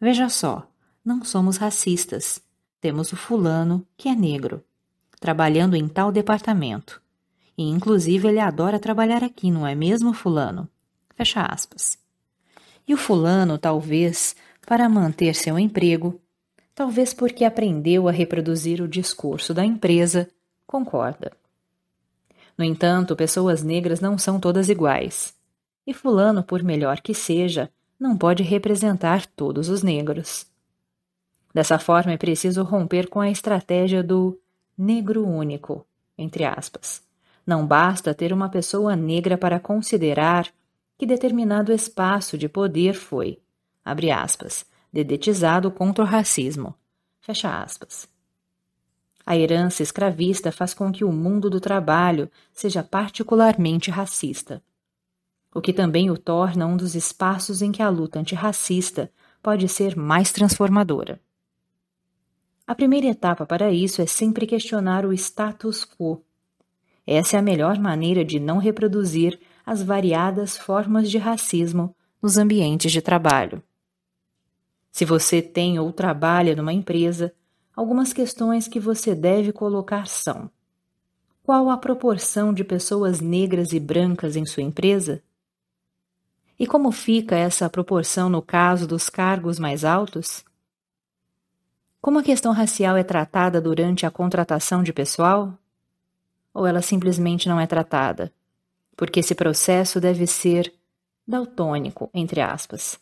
Veja só, não somos racistas, temos o fulano, que é negro, trabalhando em tal departamento. E inclusive ele adora trabalhar aqui, não é mesmo, fulano? Fecha aspas. E o fulano, talvez, para manter seu emprego, talvez porque aprendeu a reproduzir o discurso da empresa, concorda. No entanto, pessoas negras não são todas iguais. E fulano, por melhor que seja, não pode representar todos os negros. Dessa forma, é preciso romper com a estratégia do negro único, entre aspas. Não basta ter uma pessoa negra para considerar que determinado espaço de poder foi, abre aspas, dedetizado contra o racismo, fecha aspas. A herança escravista faz com que o mundo do trabalho seja particularmente racista, o que também o torna um dos espaços em que a luta antirracista pode ser mais transformadora. A primeira etapa para isso é sempre questionar o status quo. Essa é a melhor maneira de não reproduzir as variadas formas de racismo nos ambientes de trabalho. Se você tem ou trabalha numa empresa, algumas questões que você deve colocar são: qual a proporção de pessoas negras e brancas em sua empresa? E como fica essa proporção no caso dos cargos mais altos? Como a questão racial é tratada durante a contratação de pessoal? Ou ela simplesmente não é tratada? Porque esse processo deve ser daltônico, entre aspas.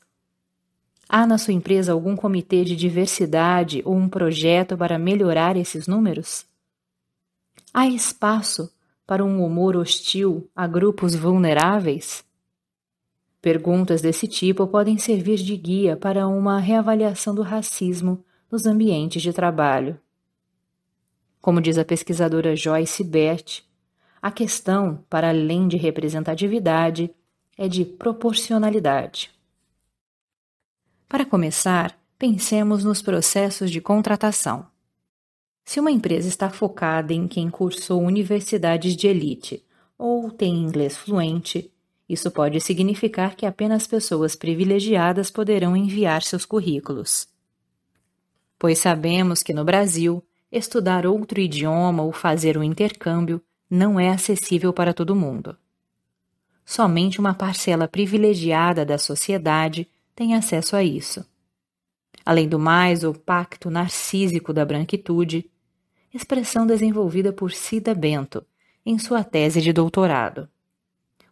Há na sua empresa algum comitê de diversidade ou um projeto para melhorar esses números? Há espaço para um humor hostil a grupos vulneráveis? Perguntas desse tipo podem servir de guia para uma reavaliação do racismo nos ambientes de trabalho. Como diz a pesquisadora Joyce Bert, a questão, para além de representatividade, é de proporcionalidade. Para começar, pensemos nos processos de contratação. Se uma empresa está focada em quem cursou universidades de elite ou tem inglês fluente, isso pode significar que apenas pessoas privilegiadas poderão enviar seus currículos pois sabemos que no Brasil, estudar outro idioma ou fazer um intercâmbio não é acessível para todo mundo. Somente uma parcela privilegiada da sociedade tem acesso a isso. Além do mais, o pacto narcísico da branquitude, expressão desenvolvida por Cida Bento em sua tese de doutorado,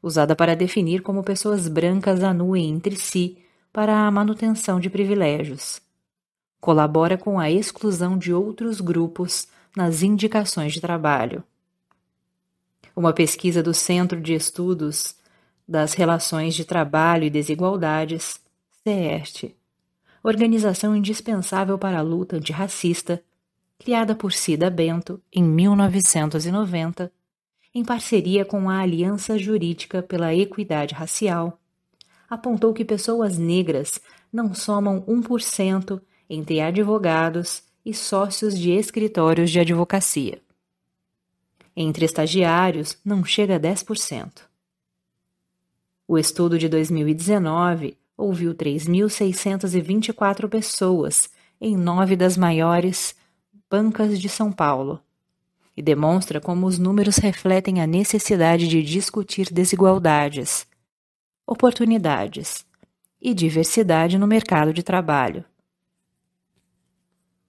usada para definir como pessoas brancas anuem entre si para a manutenção de privilégios, colabora com a exclusão de outros grupos nas indicações de trabalho. Uma pesquisa do Centro de Estudos das Relações de Trabalho e Desigualdades, CERT, organização indispensável para a luta antirracista, criada por Cida Bento em 1990, em parceria com a Aliança Jurídica pela Equidade Racial, apontou que pessoas negras não somam 1% entre advogados e sócios de escritórios de advocacia. Entre estagiários, não chega a 10%. O estudo de 2019 ouviu 3.624 pessoas em nove das maiores bancas de São Paulo e demonstra como os números refletem a necessidade de discutir desigualdades, oportunidades e diversidade no mercado de trabalho.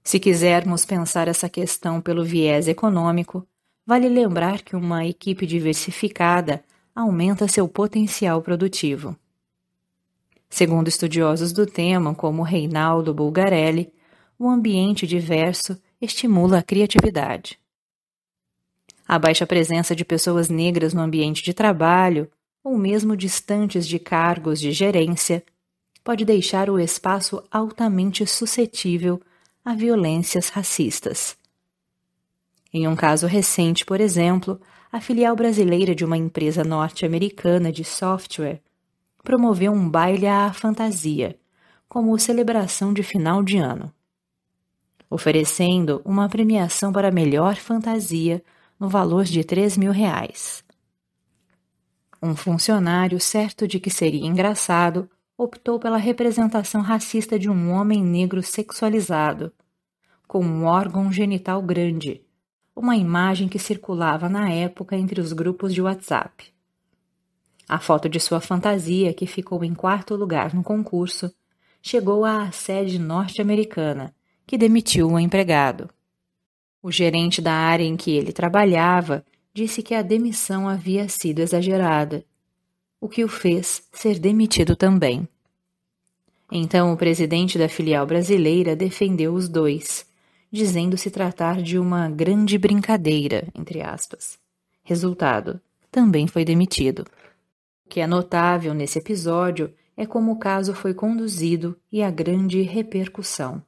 Se quisermos pensar essa questão pelo viés econômico, vale lembrar que uma equipe diversificada aumenta seu potencial produtivo. Segundo estudiosos do tema, como Reinaldo Bulgarelli, o ambiente diverso estimula a criatividade. A baixa presença de pessoas negras no ambiente de trabalho, ou mesmo distantes de cargos de gerência, pode deixar o espaço altamente suscetível a violências racistas. Em um caso recente, por exemplo, a filial brasileira de uma empresa norte-americana de software promoveu um baile à fantasia, como celebração de final de ano, oferecendo uma premiação para a melhor fantasia no valor de 3 mil reais. Um funcionário, certo de que seria engraçado, optou pela representação racista de um homem negro sexualizado, com um órgão genital grande, uma imagem que circulava na época entre os grupos de WhatsApp. A foto de sua fantasia, que ficou em quarto lugar no concurso, chegou à sede norte-americana, que demitiu o empregado. O gerente da área em que ele trabalhava disse que a demissão havia sido exagerada o que o fez ser demitido também. Então o presidente da filial brasileira defendeu os dois, dizendo se tratar de uma grande brincadeira, entre aspas. Resultado, também foi demitido. O que é notável nesse episódio é como o caso foi conduzido e a grande repercussão.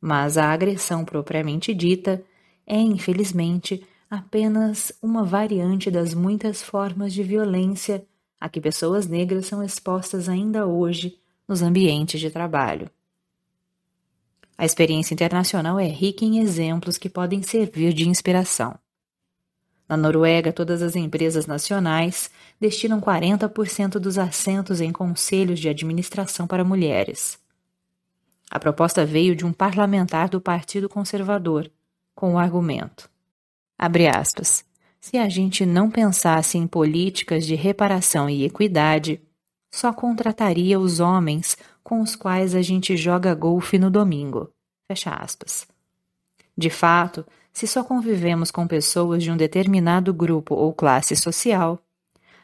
Mas a agressão propriamente dita é, infelizmente, apenas uma variante das muitas formas de violência a que pessoas negras são expostas ainda hoje nos ambientes de trabalho. A experiência internacional é rica em exemplos que podem servir de inspiração. Na Noruega, todas as empresas nacionais destinam 40% dos assentos em conselhos de administração para mulheres. A proposta veio de um parlamentar do Partido Conservador, com o argumento: abre aspas, se a gente não pensasse em políticas de reparação e equidade, só contrataria os homens com os quais a gente joga golfe no domingo. Fecha aspas. De fato, se só convivemos com pessoas de um determinado grupo ou classe social,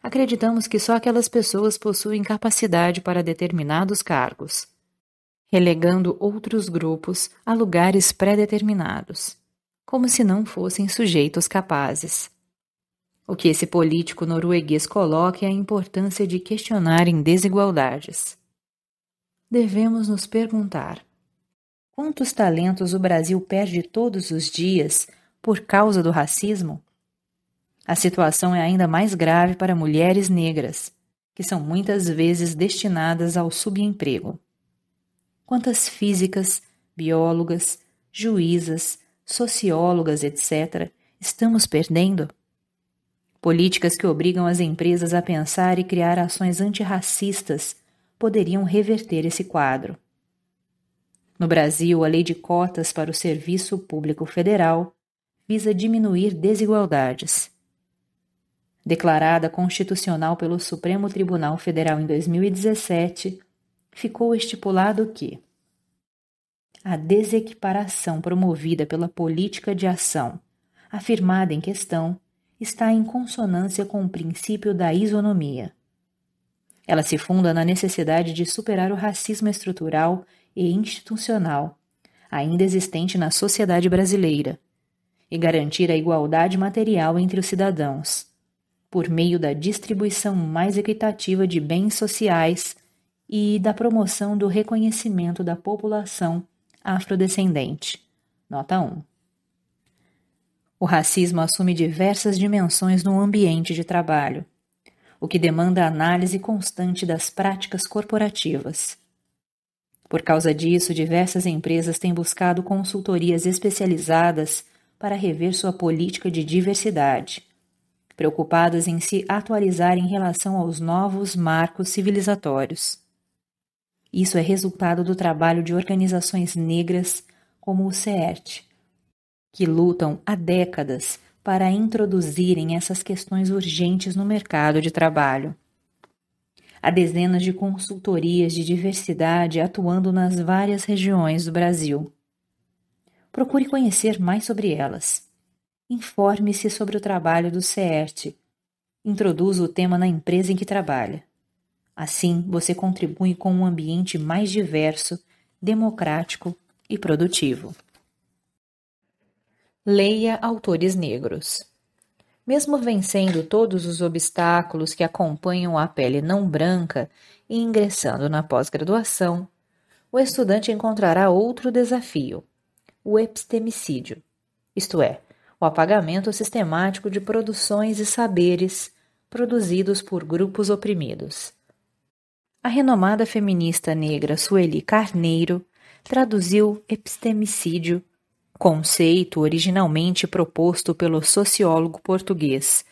acreditamos que só aquelas pessoas possuem capacidade para determinados cargos, relegando outros grupos a lugares pré-determinados, como se não fossem sujeitos capazes. O que esse político norueguês coloca é a importância de questionar em desigualdades. Devemos nos perguntar: quantos talentos o Brasil perde todos os dias por causa do racismo? A situação é ainda mais grave para mulheres negras, que são muitas vezes destinadas ao subemprego. Quantas físicas, biólogas, juízas, sociólogas, etc., estamos perdendo? Políticas que obrigam as empresas a pensar e criar ações antirracistas poderiam reverter esse quadro. No Brasil, a lei de cotas para o Serviço Público Federal visa diminuir desigualdades. Declarada constitucional pelo Supremo Tribunal Federal em 2017, ficou estipulado que a desequiparação promovida pela política de ação afirmada em questão está em consonância com o princípio da isonomia. Ela se funda na necessidade de superar o racismo estrutural e institucional, ainda existente na sociedade brasileira, e garantir a igualdade material entre os cidadãos, por meio da distribuição mais equitativa de bens sociais e da promoção do reconhecimento da população afrodescendente. Nota 1. O racismo assume diversas dimensões no ambiente de trabalho, o que demanda análise constante das práticas corporativas. Por causa disso, diversas empresas têm buscado consultorias especializadas para rever sua política de diversidade, preocupadas em se atualizar em relação aos novos marcos civilizatórios. Isso é resultado do trabalho de organizações negras como o CERT, que lutam há décadas para introduzirem essas questões urgentes no mercado de trabalho. Há dezenas de consultorias de diversidade atuando nas várias regiões do Brasil. Procure conhecer mais sobre elas. Informe-se sobre o trabalho do CERT. Introduza o tema na empresa em que trabalha. Assim, você contribui com um ambiente mais diverso, democrático e produtivo. Leia autores negros. Mesmo vencendo todos os obstáculos que acompanham a pele não branca e ingressando na pós-graduação, o estudante encontrará outro desafio: o epistemicídio, isto é, o apagamento sistemático de produções e saberes produzidos por grupos oprimidos. A renomada feminista negra Sueli Carneiro traduziu epistemicídio conceito originalmente proposto pelo sociólogo português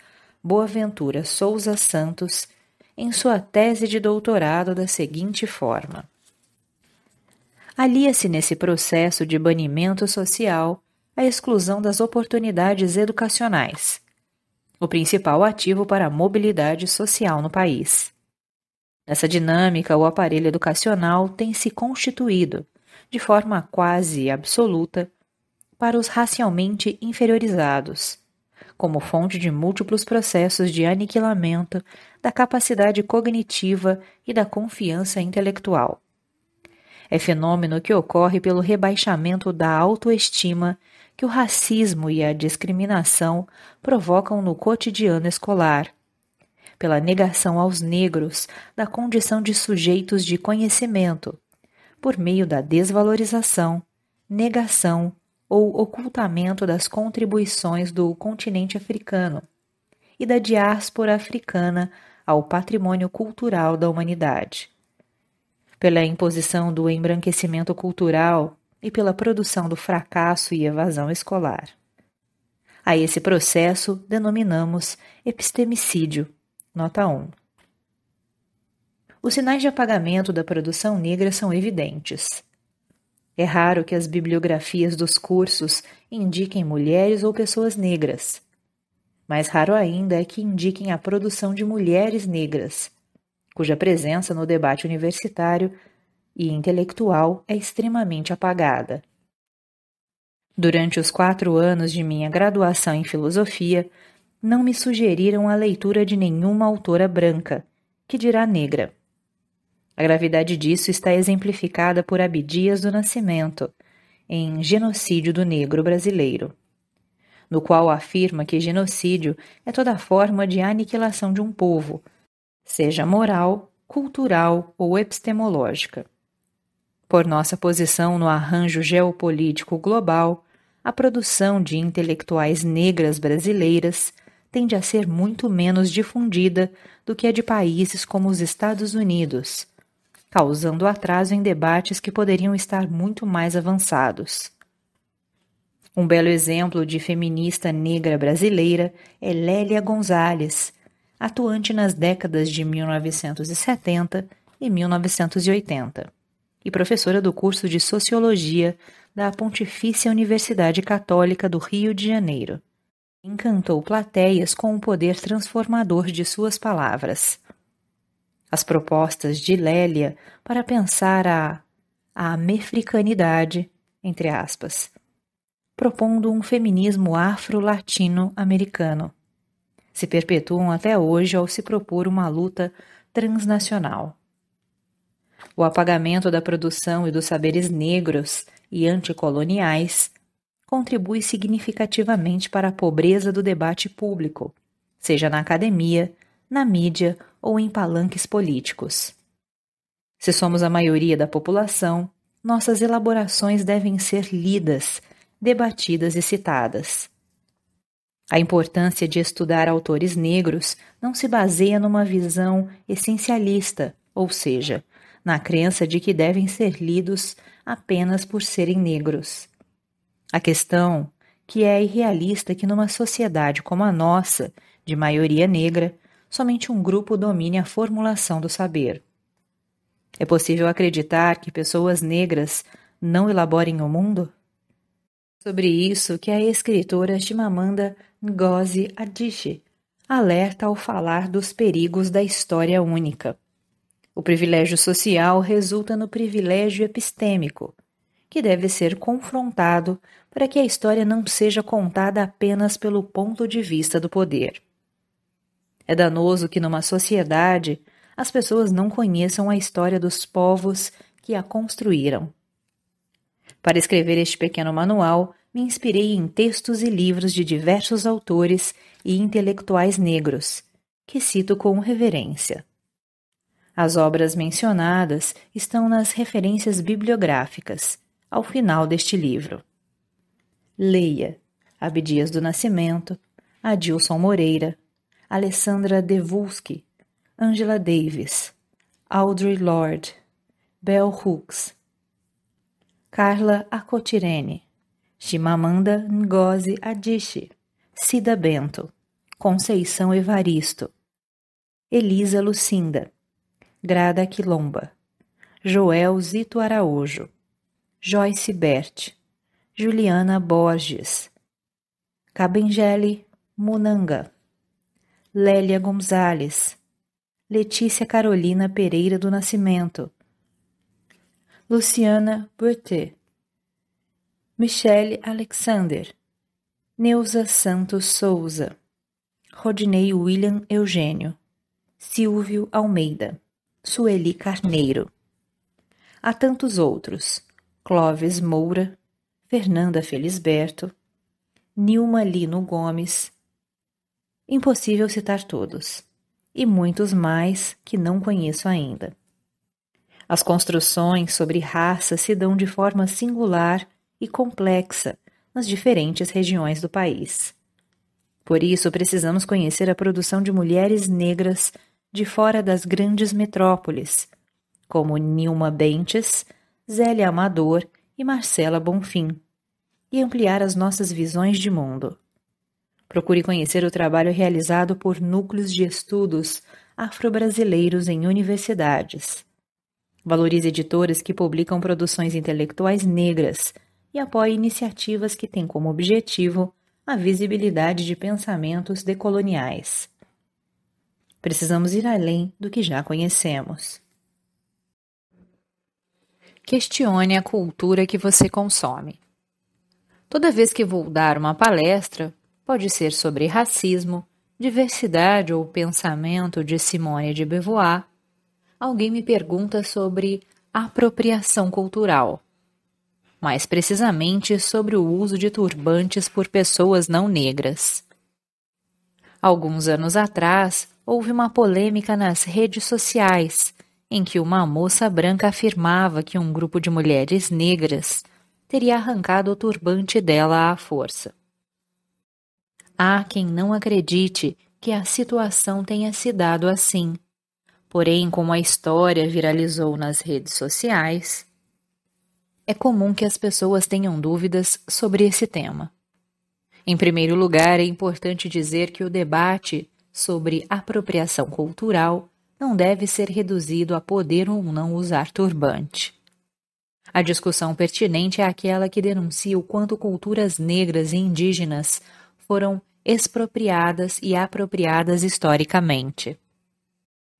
Boaventura Souza Santos em sua tese de doutorado da seguinte forma: Alia-se nesse processo de banimento social a exclusão das oportunidades educacionais, o principal ativo para a mobilidade social no país. Nessa dinâmica, o aparelho educacional tem se constituído, de forma quase absoluta, para os racialmente inferiorizados, como fonte de múltiplos processos de aniquilamento da capacidade cognitiva e da confiança intelectual. É fenômeno que ocorre pelo rebaixamento da autoestima que o racismo e a discriminação provocam no cotidiano escolar, pela negação aos negros da condição de sujeitos de conhecimento, por meio da desvalorização, negação ou ocultamento das contribuições do continente africano e da diáspora africana ao patrimônio cultural da humanidade. Pela imposição do embranquecimento cultural e pela produção do fracasso e evasão escolar. A esse processo denominamos epistemicídio, nota 1. Os sinais de apagamento da produção negra são evidentes. É raro que as bibliografias dos cursos indiquem mulheres ou pessoas negras. Mais raro ainda é que indiquem a produção de mulheres negras, cuja presença no debate universitário e intelectual é extremamente apagada. Durante os quatro anos de minha graduação em filosofia, não me sugeriram a leitura de nenhuma autora branca, que dirá negra. A gravidade disso está exemplificada por abdias do Nascimento, em Genocídio do Negro Brasileiro, no qual afirma que genocídio é toda forma de aniquilação de um povo, seja moral, cultural ou epistemológica. Por nossa posição no arranjo geopolítico global, a produção de intelectuais negras brasileiras tende a ser muito menos difundida do que a de países como os Estados Unidos, causando atraso em debates que poderiam estar muito mais avançados. Um belo exemplo de feminista negra brasileira é Lélia Gonzalez, atuante nas décadas de 1970 e 1980, e professora do curso de Sociologia da Pontifícia Universidade Católica do Rio de Janeiro. Encantou plateias com o poder transformador de suas palavras as propostas de Lélia para pensar a, a americanidade, entre aspas, propondo um feminismo afro-latino-americano. Se perpetuam até hoje ao se propor uma luta transnacional. O apagamento da produção e dos saberes negros e anticoloniais contribui significativamente para a pobreza do debate público, seja na academia, na mídia ou em palanques políticos. Se somos a maioria da população, nossas elaborações devem ser lidas, debatidas e citadas. A importância de estudar autores negros não se baseia numa visão essencialista, ou seja, na crença de que devem ser lidos apenas por serem negros. A questão que é irrealista é que numa sociedade como a nossa, de maioria negra, somente um grupo domine a formulação do saber. É possível acreditar que pessoas negras não elaborem o mundo? Sobre isso que a escritora Chimamanda Ngozi Adichie alerta ao falar dos perigos da história única. O privilégio social resulta no privilégio epistêmico, que deve ser confrontado para que a história não seja contada apenas pelo ponto de vista do poder. É danoso que numa sociedade as pessoas não conheçam a história dos povos que a construíram. Para escrever este pequeno manual, me inspirei em textos e livros de diversos autores e intelectuais negros, que cito com reverência. As obras mencionadas estão nas referências bibliográficas, ao final deste livro. Leia Abdias do Nascimento, Adilson Moreira, Alessandra Devulski, Angela Davis, Audrey Lorde, Bell Hooks, Carla Acotirene, Chimamanda Ngozi Adichie, Cida Bento, Conceição Evaristo, Elisa Lucinda, Grada Quilomba, Joel Zito Araújo, Joyce Bert, Juliana Borges, Cabengeli Munanga. Lélia Gonzalez, Letícia Carolina Pereira do Nascimento, Luciana Burté, Michele Alexander, Neuza Santos Souza, Rodinei William Eugênio, Silvio Almeida, Sueli Carneiro. Há tantos outros: Clóvis Moura, Fernanda Felisberto, Nilma Lino Gomes, impossível citar todos, e muitos mais que não conheço ainda. As construções sobre raça se dão de forma singular e complexa nas diferentes regiões do país. Por isso, precisamos conhecer a produção de mulheres negras de fora das grandes metrópoles, como Nilma Bentes, Zélia Amador e Marcela Bonfim, e ampliar as nossas visões de mundo. Procure conhecer o trabalho realizado por núcleos de estudos afro-brasileiros em universidades. Valorize editoras que publicam produções intelectuais negras e apoie iniciativas que têm como objetivo a visibilidade de pensamentos decoloniais. Precisamos ir além do que já conhecemos. Questione a cultura que você consome. Toda vez que vou dar uma palestra, Pode ser sobre racismo, diversidade ou pensamento de Simone de Beauvoir. Alguém me pergunta sobre apropriação cultural. Mais precisamente sobre o uso de turbantes por pessoas não negras. Alguns anos atrás, houve uma polêmica nas redes sociais em que uma moça branca afirmava que um grupo de mulheres negras teria arrancado o turbante dela à força. Há quem não acredite que a situação tenha se dado assim. Porém, como a história viralizou nas redes sociais, é comum que as pessoas tenham dúvidas sobre esse tema. Em primeiro lugar, é importante dizer que o debate sobre apropriação cultural não deve ser reduzido a poder ou não usar turbante. A discussão pertinente é aquela que denuncia o quanto culturas negras e indígenas foram expropriadas e apropriadas historicamente.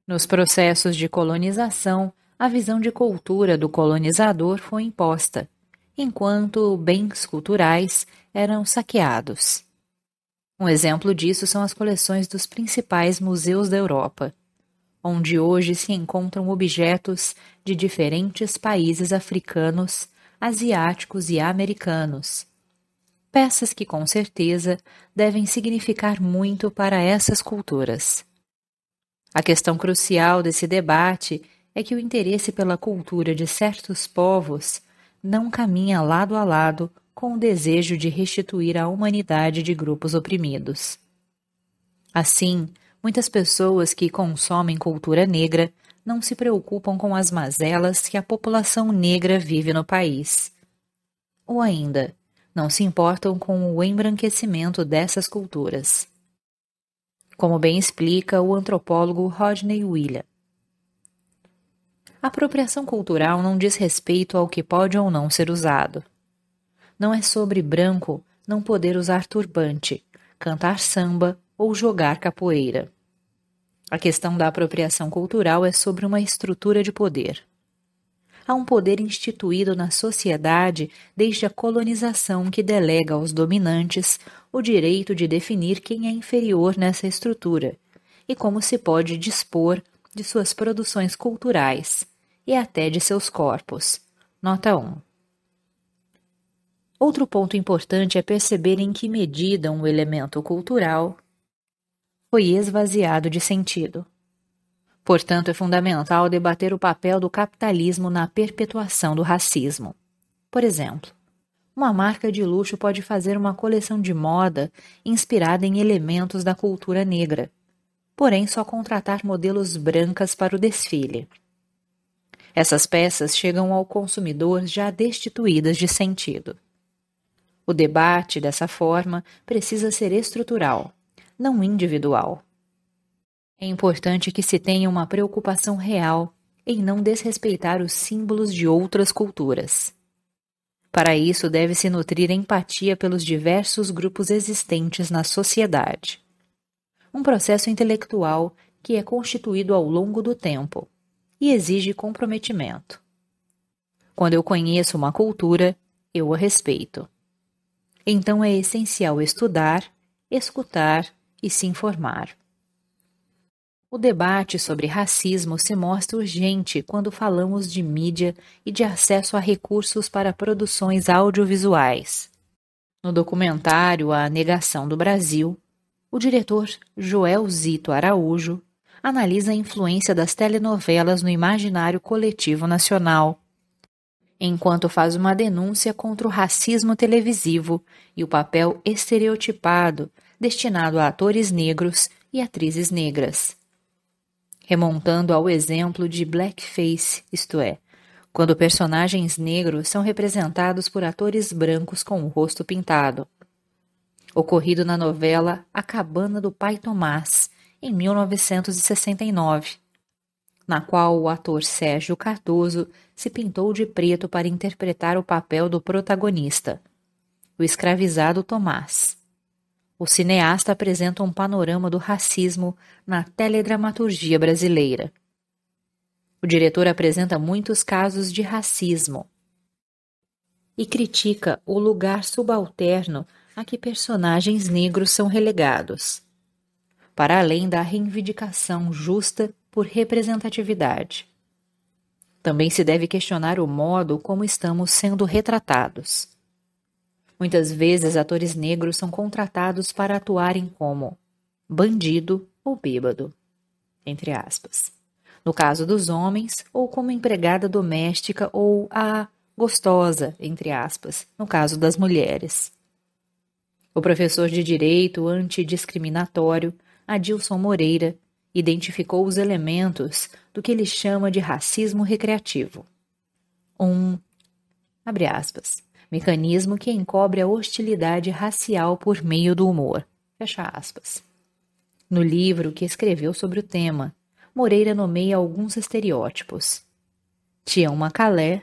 Nos processos de colonização, a visão de cultura do colonizador foi imposta, enquanto bens culturais eram saqueados. Um exemplo disso são as coleções dos principais museus da Europa, onde hoje se encontram objetos de diferentes países africanos, asiáticos e americanos, peças que com certeza devem significar muito para essas culturas. A questão crucial desse debate é que o interesse pela cultura de certos povos não caminha lado a lado com o desejo de restituir a humanidade de grupos oprimidos. Assim, muitas pessoas que consomem cultura negra não se preocupam com as mazelas que a população negra vive no país. Ou ainda, não se importam com o embranquecimento dessas culturas. Como bem explica o antropólogo Rodney William, a apropriação cultural não diz respeito ao que pode ou não ser usado. Não é sobre branco não poder usar turbante, cantar samba ou jogar capoeira. A questão da apropriação cultural é sobre uma estrutura de poder a um poder instituído na sociedade desde a colonização que delega aos dominantes o direito de definir quem é inferior nessa estrutura e como se pode dispor de suas produções culturais e até de seus corpos. Nota 1. Outro ponto importante é perceber em que medida um elemento cultural foi esvaziado de sentido. Portanto, é fundamental debater o papel do capitalismo na perpetuação do racismo. Por exemplo, uma marca de luxo pode fazer uma coleção de moda inspirada em elementos da cultura negra, porém só contratar modelos brancas para o desfile. Essas peças chegam ao consumidor já destituídas de sentido. O debate, dessa forma, precisa ser estrutural, não individual. É importante que se tenha uma preocupação real em não desrespeitar os símbolos de outras culturas. Para isso, deve-se nutrir empatia pelos diversos grupos existentes na sociedade. Um processo intelectual que é constituído ao longo do tempo e exige comprometimento. Quando eu conheço uma cultura, eu a respeito. Então é essencial estudar, escutar e se informar. O debate sobre racismo se mostra urgente quando falamos de mídia e de acesso a recursos para produções audiovisuais. No documentário A Negação do Brasil, o diretor Joel Zito Araújo analisa a influência das telenovelas no imaginário coletivo nacional, enquanto faz uma denúncia contra o racismo televisivo e o papel estereotipado destinado a atores negros e atrizes negras remontando ao exemplo de blackface, isto é, quando personagens negros são representados por atores brancos com o rosto pintado. Ocorrido na novela A Cabana do Pai Tomás, em 1969, na qual o ator Sérgio Cardoso se pintou de preto para interpretar o papel do protagonista, o escravizado Tomás o cineasta apresenta um panorama do racismo na teledramaturgia brasileira. O diretor apresenta muitos casos de racismo e critica o lugar subalterno a que personagens negros são relegados, para além da reivindicação justa por representatividade. Também se deve questionar o modo como estamos sendo retratados. Muitas vezes, atores negros são contratados para atuarem como bandido ou bêbado, entre aspas. No caso dos homens, ou como empregada doméstica ou a gostosa, entre aspas, no caso das mulheres. O professor de direito antidiscriminatório, Adilson Moreira, identificou os elementos do que ele chama de racismo recreativo. Um, abre aspas, mecanismo que encobre a hostilidade racial por meio do humor. Fecha aspas. No livro que escreveu sobre o tema, Moreira nomeia alguns estereótipos. Tião Macalé,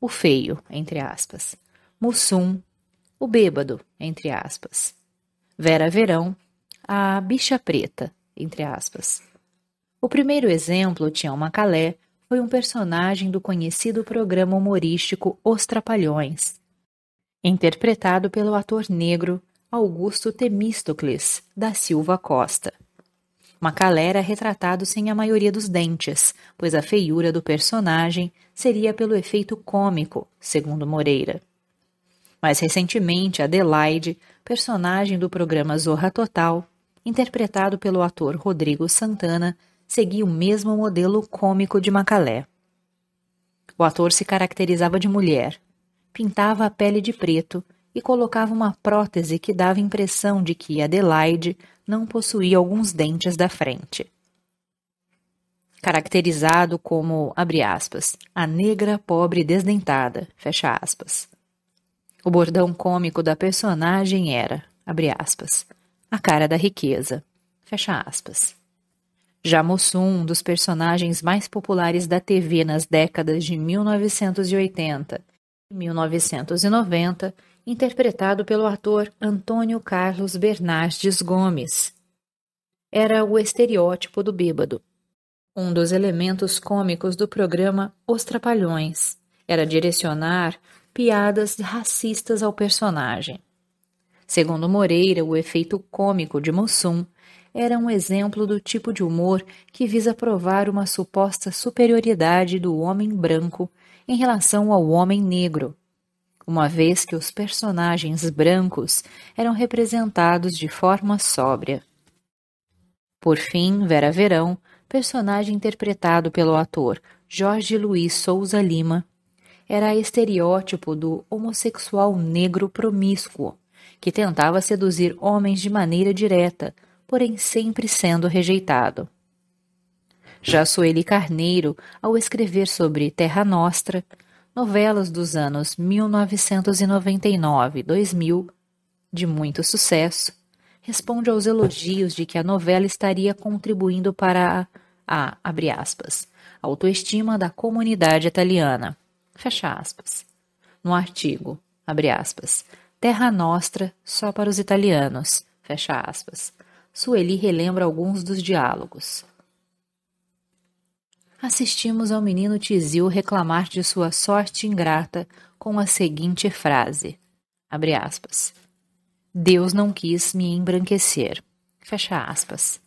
o feio, entre aspas, Mussum, o bêbado, entre aspas, Vera Verão, a bicha preta, entre aspas. O primeiro exemplo, Tião Macalé, foi um personagem do conhecido programa humorístico Os Trapalhões, interpretado pelo ator negro Augusto Temístocles da Silva Costa. Macalé era retratado sem a maioria dos dentes, pois a feiura do personagem seria pelo efeito cômico, segundo Moreira. Mais recentemente, Adelaide, personagem do programa Zorra Total, interpretado pelo ator Rodrigo Santana, seguia o mesmo modelo cômico de Macalé. O ator se caracterizava de mulher, pintava a pele de preto e colocava uma prótese que dava impressão de que Adelaide não possuía alguns dentes da frente. Caracterizado como, abre aspas, a negra pobre desdentada, fecha aspas. O bordão cômico da personagem era, abre aspas, a cara da riqueza, fecha aspas. Já Mossum, um dos personagens mais populares da TV nas décadas de 1980 1990, interpretado pelo ator Antônio Carlos Bernardes Gomes. Era o estereótipo do bêbado. Um dos elementos cômicos do programa Os Trapalhões era direcionar piadas racistas ao personagem. Segundo Moreira, o efeito cômico de Mussum era um exemplo do tipo de humor que visa provar uma suposta superioridade do homem branco em relação ao homem negro, uma vez que os personagens brancos eram representados de forma sóbria. Por fim, Vera Verão, personagem interpretado pelo ator Jorge Luiz Souza Lima, era estereótipo do homossexual negro promíscuo, que tentava seduzir homens de maneira direta, porém sempre sendo rejeitado. Já Sueli Carneiro, ao escrever sobre Terra Nostra, novelas dos anos 1999-2000, de muito sucesso, responde aos elogios de que a novela estaria contribuindo para a, a aspas, autoestima da comunidade italiana. Fecha aspas. No artigo, aspas, Terra Nostra só para os italianos. Fecha aspas. Sueli relembra alguns dos diálogos assistimos ao menino Tizil reclamar de sua sorte ingrata com a seguinte frase: aspas, Deus não quis me embranquecer. Fecha aspas.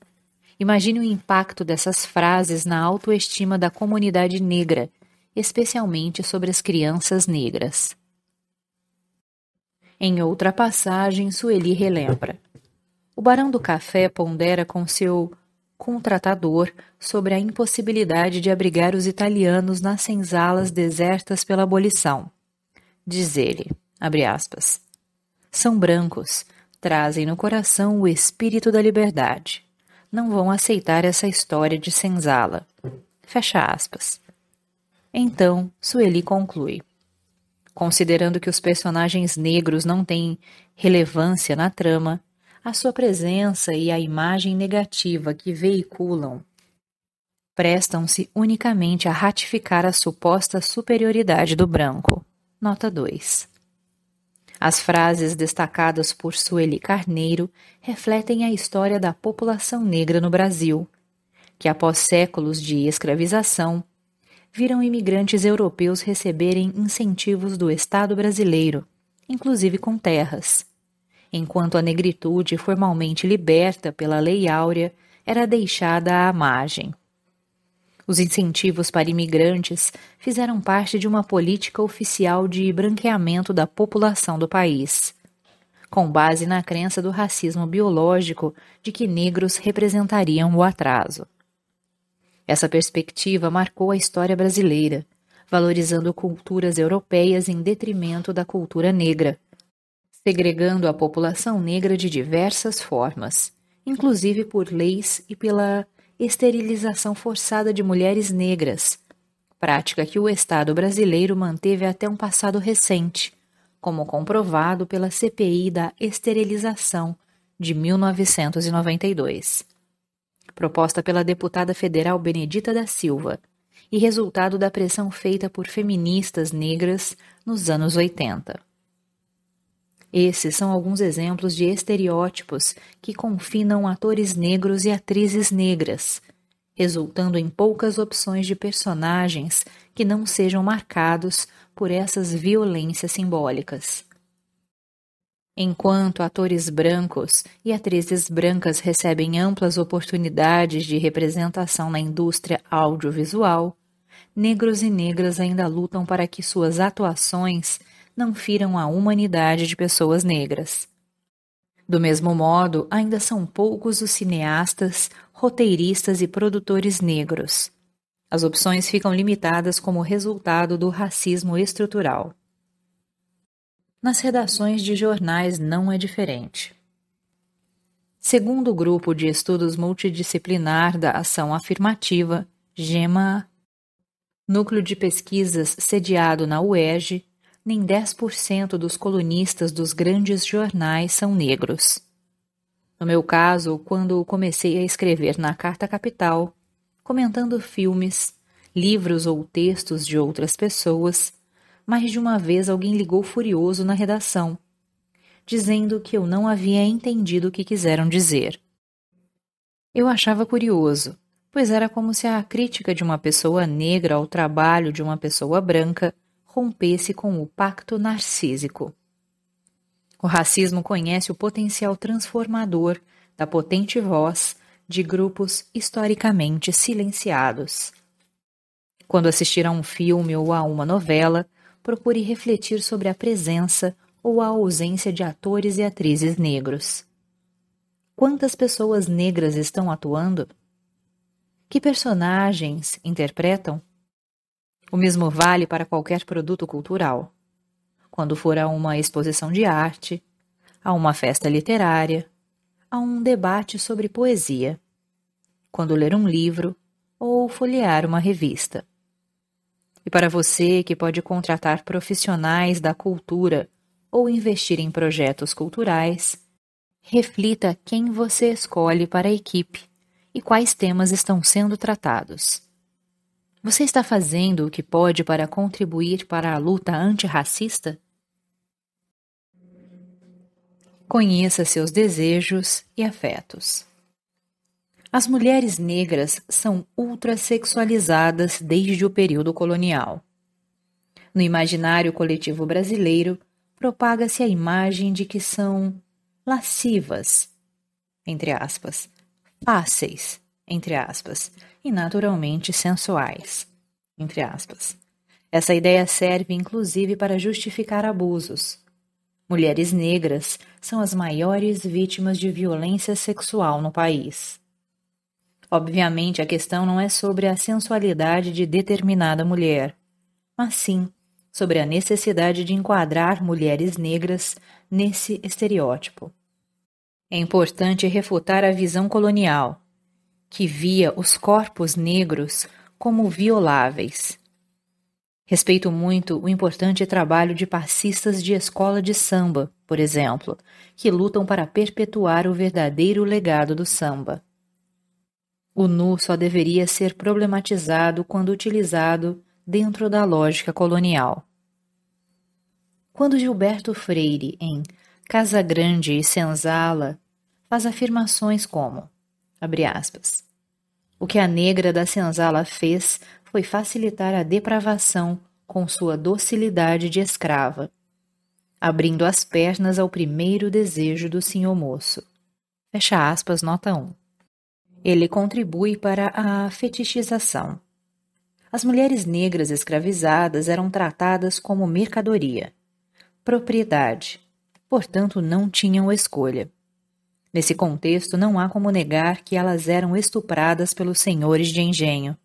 Imagine o impacto dessas frases na autoestima da comunidade negra, especialmente sobre as crianças negras. Em outra passagem, Sueli relembra: O Barão do Café pondera com seu contratador sobre a impossibilidade de abrigar os italianos nas senzalas desertas pela abolição. Diz ele, abre aspas, são brancos, trazem no coração o espírito da liberdade. Não vão aceitar essa história de senzala. Fecha aspas. Então, Sueli conclui. Considerando que os personagens negros não têm relevância na trama, a sua presença e a imagem negativa que veiculam prestam-se unicamente a ratificar a suposta superioridade do branco. Nota 2. As frases destacadas por Sueli Carneiro refletem a história da população negra no Brasil, que após séculos de escravização, viram imigrantes europeus receberem incentivos do Estado brasileiro, inclusive com terras enquanto a negritude formalmente liberta pela Lei Áurea era deixada à margem. Os incentivos para imigrantes fizeram parte de uma política oficial de branqueamento da população do país, com base na crença do racismo biológico de que negros representariam o atraso. Essa perspectiva marcou a história brasileira, valorizando culturas europeias em detrimento da cultura negra, segregando a população negra de diversas formas, inclusive por leis e pela esterilização forçada de mulheres negras, prática que o Estado brasileiro manteve até um passado recente, como comprovado pela CPI da esterilização de 1992, proposta pela deputada federal Benedita da Silva e resultado da pressão feita por feministas negras nos anos 80. Esses são alguns exemplos de estereótipos que confinam atores negros e atrizes negras, resultando em poucas opções de personagens que não sejam marcados por essas violências simbólicas. Enquanto atores brancos e atrizes brancas recebem amplas oportunidades de representação na indústria audiovisual, negros e negras ainda lutam para que suas atuações não firam a humanidade de pessoas negras. Do mesmo modo, ainda são poucos os cineastas, roteiristas e produtores negros. As opções ficam limitadas como resultado do racismo estrutural. Nas redações de jornais não é diferente. Segundo o grupo de estudos multidisciplinar da ação afirmativa, GEMA, núcleo de pesquisas sediado na UERJ, nem 10% dos colunistas dos grandes jornais são negros. No meu caso, quando comecei a escrever na Carta Capital, comentando filmes, livros ou textos de outras pessoas, mais de uma vez alguém ligou furioso na redação, dizendo que eu não havia entendido o que quiseram dizer. Eu achava curioso, pois era como se a crítica de uma pessoa negra ao trabalho de uma pessoa branca rompesse com o pacto narcísico. O racismo conhece o potencial transformador da potente voz de grupos historicamente silenciados. Quando assistir a um filme ou a uma novela, procure refletir sobre a presença ou a ausência de atores e atrizes negros. Quantas pessoas negras estão atuando? Que personagens interpretam? O mesmo vale para qualquer produto cultural. Quando for a uma exposição de arte, a uma festa literária, a um debate sobre poesia, quando ler um livro ou folhear uma revista. E para você que pode contratar profissionais da cultura ou investir em projetos culturais, reflita quem você escolhe para a equipe e quais temas estão sendo tratados. Você está fazendo o que pode para contribuir para a luta antirracista? Conheça seus desejos e afetos. As mulheres negras são ultrasexualizadas desde o período colonial. No imaginário coletivo brasileiro, propaga-se a imagem de que são lascivas, entre aspas, fáceis, entre aspas, e naturalmente sensuais. Entre aspas. Essa ideia serve inclusive para justificar abusos. Mulheres negras são as maiores vítimas de violência sexual no país. Obviamente, a questão não é sobre a sensualidade de determinada mulher, mas sim sobre a necessidade de enquadrar mulheres negras nesse estereótipo. É importante refutar a visão colonial, que via os corpos negros como violáveis. Respeito muito o importante trabalho de passistas de escola de samba, por exemplo, que lutam para perpetuar o verdadeiro legado do samba. O nu só deveria ser problematizado quando utilizado dentro da lógica colonial. Quando Gilberto Freire, em Casa Grande e Senzala, faz afirmações como o que a negra da senzala fez foi facilitar a depravação com sua docilidade de escrava, abrindo as pernas ao primeiro desejo do senhor moço. Fecha aspas, nota 1. Ele contribui para a fetichização. As mulheres negras escravizadas eram tratadas como mercadoria, propriedade, portanto não tinham escolha. Nesse contexto, não há como negar que elas eram estupradas pelos senhores de engenho.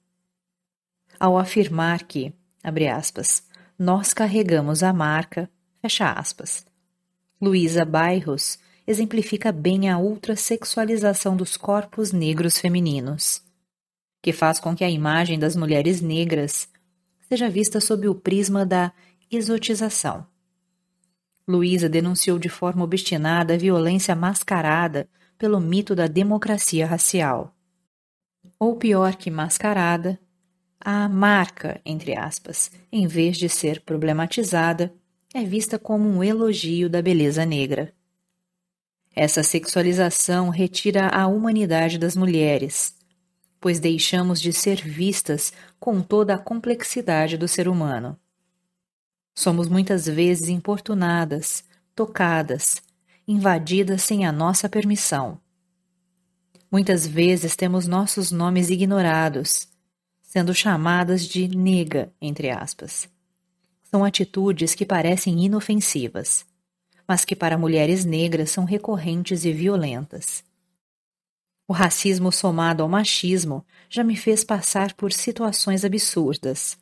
Ao afirmar que, abre aspas, nós carregamos a marca, fecha aspas. Luísa Bairros exemplifica bem a ultrasexualização dos corpos negros femininos, que faz com que a imagem das mulheres negras seja vista sob o prisma da exotização Luísa denunciou de forma obstinada a violência mascarada pelo mito da democracia racial. Ou pior que mascarada, a marca, entre aspas, em vez de ser problematizada, é vista como um elogio da beleza negra. Essa sexualização retira a humanidade das mulheres, pois deixamos de ser vistas com toda a complexidade do ser humano. Somos muitas vezes importunadas, tocadas, invadidas sem a nossa permissão. Muitas vezes temos nossos nomes ignorados, sendo chamadas de nega, entre aspas. São atitudes que parecem inofensivas, mas que para mulheres negras são recorrentes e violentas. O racismo somado ao machismo já me fez passar por situações absurdas.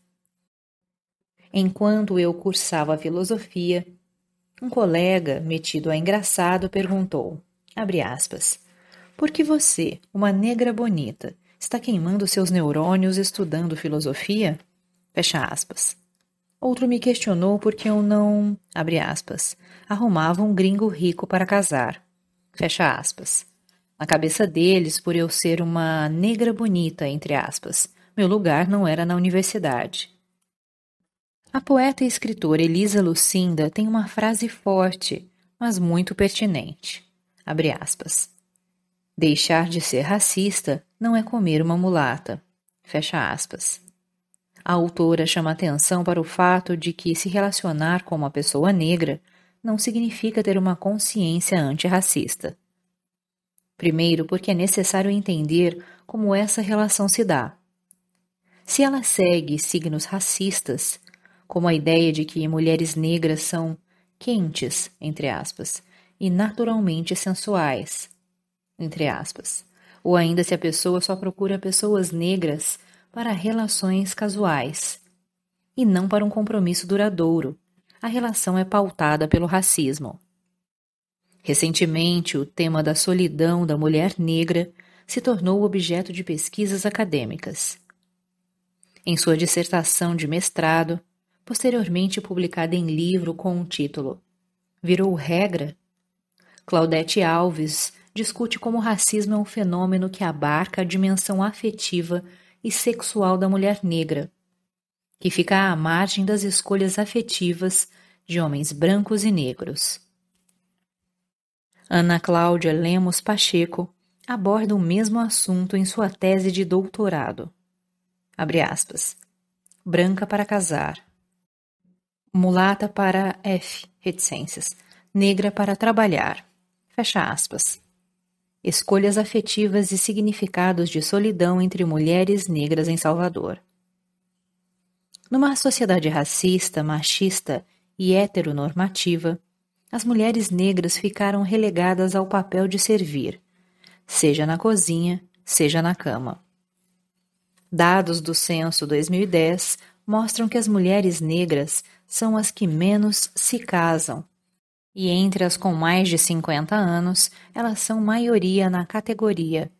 Enquanto eu cursava filosofia, um colega, metido a engraçado, perguntou, aspas, por que você, uma negra bonita, está queimando seus neurônios estudando filosofia? Fecha aspas. Outro me questionou por que eu não, aspas, arrumava um gringo rico para casar. Fecha aspas. Na cabeça deles, por eu ser uma negra bonita, entre aspas, meu lugar não era na universidade. A poeta e escritora Elisa Lucinda tem uma frase forte, mas muito pertinente. Abre aspas. Deixar de ser racista não é comer uma mulata. Fecha aspas. A autora chama atenção para o fato de que se relacionar com uma pessoa negra não significa ter uma consciência antirracista. Primeiro, porque é necessário entender como essa relação se dá. Se ela segue signos racistas, como a ideia de que mulheres negras são quentes, entre aspas, e naturalmente sensuais, entre aspas, ou ainda se a pessoa só procura pessoas negras para relações casuais e não para um compromisso duradouro. A relação é pautada pelo racismo. Recentemente, o tema da solidão da mulher negra se tornou objeto de pesquisas acadêmicas. Em sua dissertação de mestrado, posteriormente publicada em livro com o título Virou regra? Claudete Alves discute como o racismo é um fenômeno que abarca a dimensão afetiva e sexual da mulher negra, que fica à margem das escolhas afetivas de homens brancos e negros. Ana Cláudia Lemos Pacheco aborda o mesmo assunto em sua tese de doutorado. Aspas, Branca para casar mulata para F, reticências, negra para trabalhar. Fecha aspas. Escolhas afetivas e significados de solidão entre mulheres negras em Salvador. Numa sociedade racista, machista e heteronormativa, as mulheres negras ficaram relegadas ao papel de servir, seja na cozinha, seja na cama. Dados do censo 2010 mostram que as mulheres negras são as que menos se casam. E entre as com mais de 50 anos, elas são maioria na categoria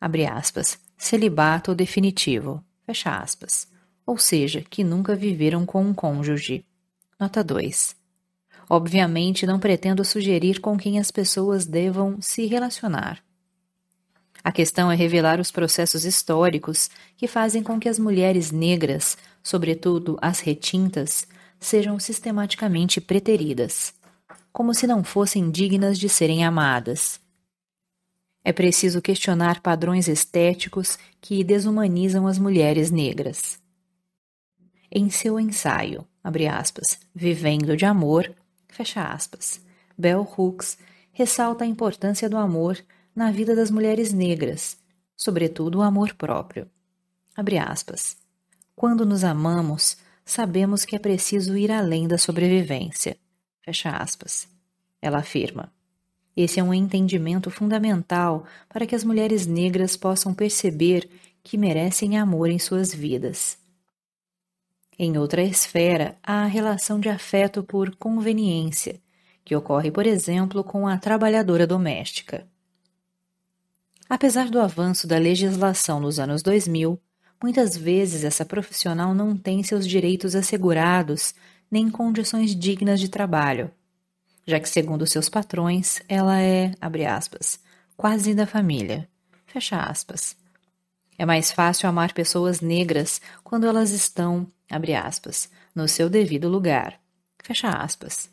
abre aspas, celibato definitivo, fecha aspas, ou seja, que nunca viveram com um cônjuge. Nota 2. Obviamente não pretendo sugerir com quem as pessoas devam se relacionar. A questão é revelar os processos históricos que fazem com que as mulheres negras, sobretudo as retintas, sejam sistematicamente preteridas, como se não fossem dignas de serem amadas. É preciso questionar padrões estéticos que desumanizam as mulheres negras. Em seu ensaio, aspas, Vivendo de Amor, aspas, Bell Hooks ressalta a importância do amor na vida das mulheres negras, sobretudo o amor próprio. Quando nos amamos, sabemos que é preciso ir além da sobrevivência. Fecha aspas. Ela afirma. Esse é um entendimento fundamental para que as mulheres negras possam perceber que merecem amor em suas vidas. Em outra esfera, há a relação de afeto por conveniência, que ocorre, por exemplo, com a trabalhadora doméstica. Apesar do avanço da legislação nos anos 2000, muitas vezes essa profissional não tem seus direitos assegurados nem condições dignas de trabalho, já que, segundo seus patrões, ela é, abre aspas, quase da família, fecha aspas. É mais fácil amar pessoas negras quando elas estão, abre aspas, no seu devido lugar, fecha aspas.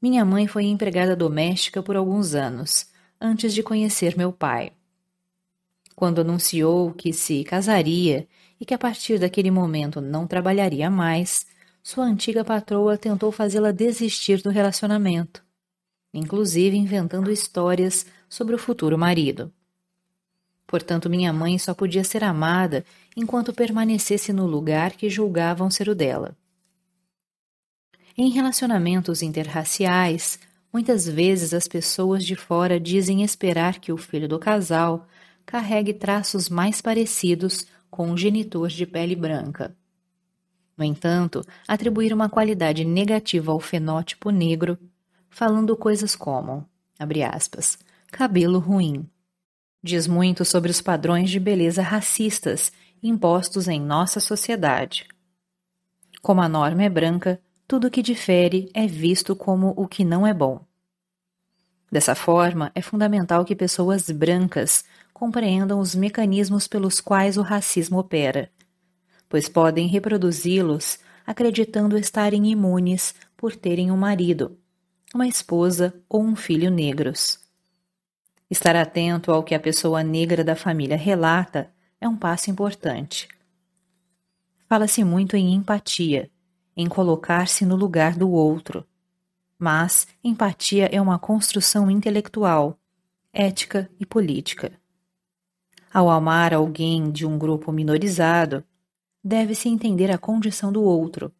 Minha mãe foi empregada doméstica por alguns anos, antes de conhecer meu pai quando anunciou que se casaria e que a partir daquele momento não trabalharia mais, sua antiga patroa tentou fazê-la desistir do relacionamento, inclusive inventando histórias sobre o futuro marido. Portanto, minha mãe só podia ser amada enquanto permanecesse no lugar que julgavam ser o dela. Em relacionamentos interraciais, muitas vezes as pessoas de fora dizem esperar que o filho do casal carregue traços mais parecidos com o genitor de pele branca. No entanto, atribuir uma qualidade negativa ao fenótipo negro, falando coisas como, aspas, cabelo ruim, diz muito sobre os padrões de beleza racistas impostos em nossa sociedade. Como a norma é branca, tudo que difere é visto como o que não é bom. Dessa forma, é fundamental que pessoas brancas compreendam os mecanismos pelos quais o racismo opera, pois podem reproduzi-los acreditando estarem imunes por terem um marido, uma esposa ou um filho negros. Estar atento ao que a pessoa negra da família relata é um passo importante. Fala-se muito em empatia, em colocar-se no lugar do outro. Mas empatia é uma construção intelectual, ética e política. Ao amar alguém de um grupo minorizado, deve-se entender a condição do outro,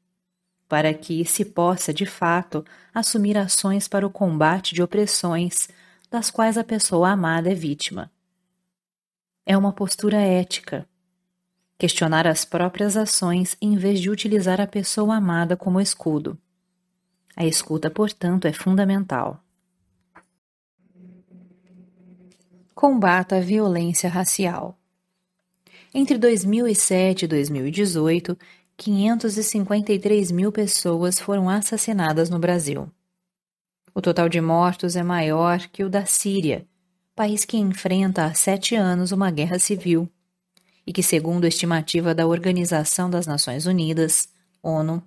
para que se possa, de fato, assumir ações para o combate de opressões das quais a pessoa amada é vítima. É uma postura ética. Questionar as próprias ações em vez de utilizar a pessoa amada como escudo. A escuta, portanto, é fundamental. combata a violência racial. Entre 2007 e 2018, 553 mil pessoas foram assassinadas no Brasil. O total de mortos é maior que o da Síria, país que enfrenta há sete anos uma guerra civil e que, segundo a estimativa da Organização das Nações Unidas, ONU,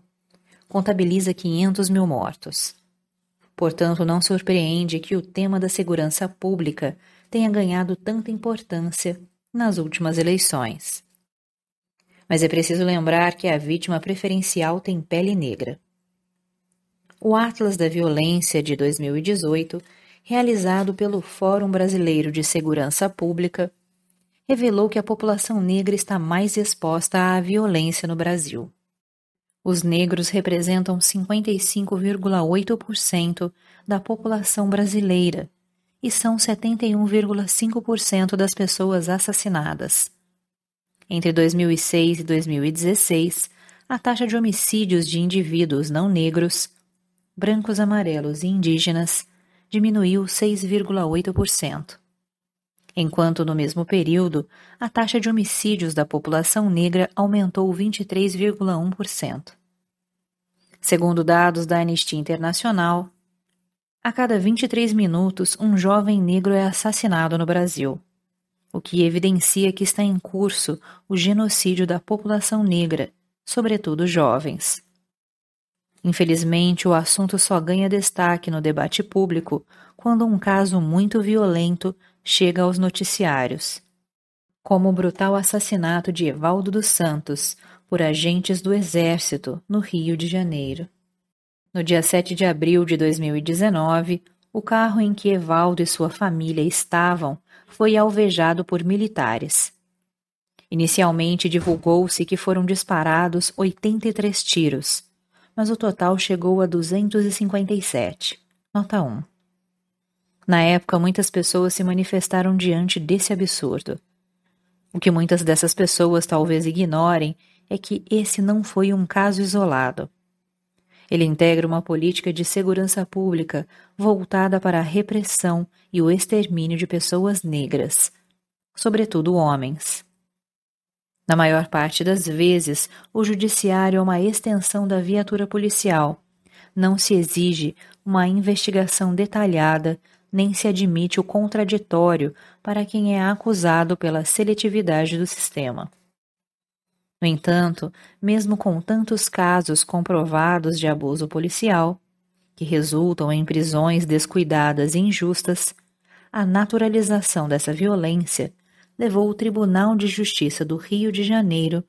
contabiliza 500 mil mortos. Portanto, não surpreende que o tema da segurança pública tenha ganhado tanta importância nas últimas eleições. Mas é preciso lembrar que a vítima preferencial tem pele negra. O Atlas da Violência de 2018, realizado pelo Fórum Brasileiro de Segurança Pública, revelou que a população negra está mais exposta à violência no Brasil. Os negros representam 55,8% da população brasileira e são 71,5% das pessoas assassinadas. Entre 2006 e 2016, a taxa de homicídios de indivíduos não negros, brancos, amarelos e indígenas diminuiu 6,8%. Enquanto no mesmo período, a taxa de homicídios da população negra aumentou 23,1%. Segundo dados da Anistia Internacional, a cada 23 minutos, um jovem negro é assassinado no Brasil, o que evidencia que está em curso o genocídio da população negra, sobretudo jovens. Infelizmente, o assunto só ganha destaque no debate público quando um caso muito violento chega aos noticiários, como o brutal assassinato de Evaldo dos Santos por agentes do Exército no Rio de Janeiro. No dia 7 de abril de 2019, o carro em que Evaldo e sua família estavam foi alvejado por militares. Inicialmente divulgou-se que foram disparados 83 tiros, mas o total chegou a 257. Nota 1. Na época, muitas pessoas se manifestaram diante desse absurdo. O que muitas dessas pessoas talvez ignorem é que esse não foi um caso isolado. Ele integra uma política de segurança pública voltada para a repressão e o extermínio de pessoas negras, sobretudo homens. Na maior parte das vezes, o judiciário é uma extensão da viatura policial. Não se exige uma investigação detalhada, nem se admite o contraditório para quem é acusado pela seletividade do sistema. No entanto, mesmo com tantos casos comprovados de abuso policial, que resultam em prisões descuidadas e injustas, a naturalização dessa violência levou o Tribunal de Justiça do Rio de Janeiro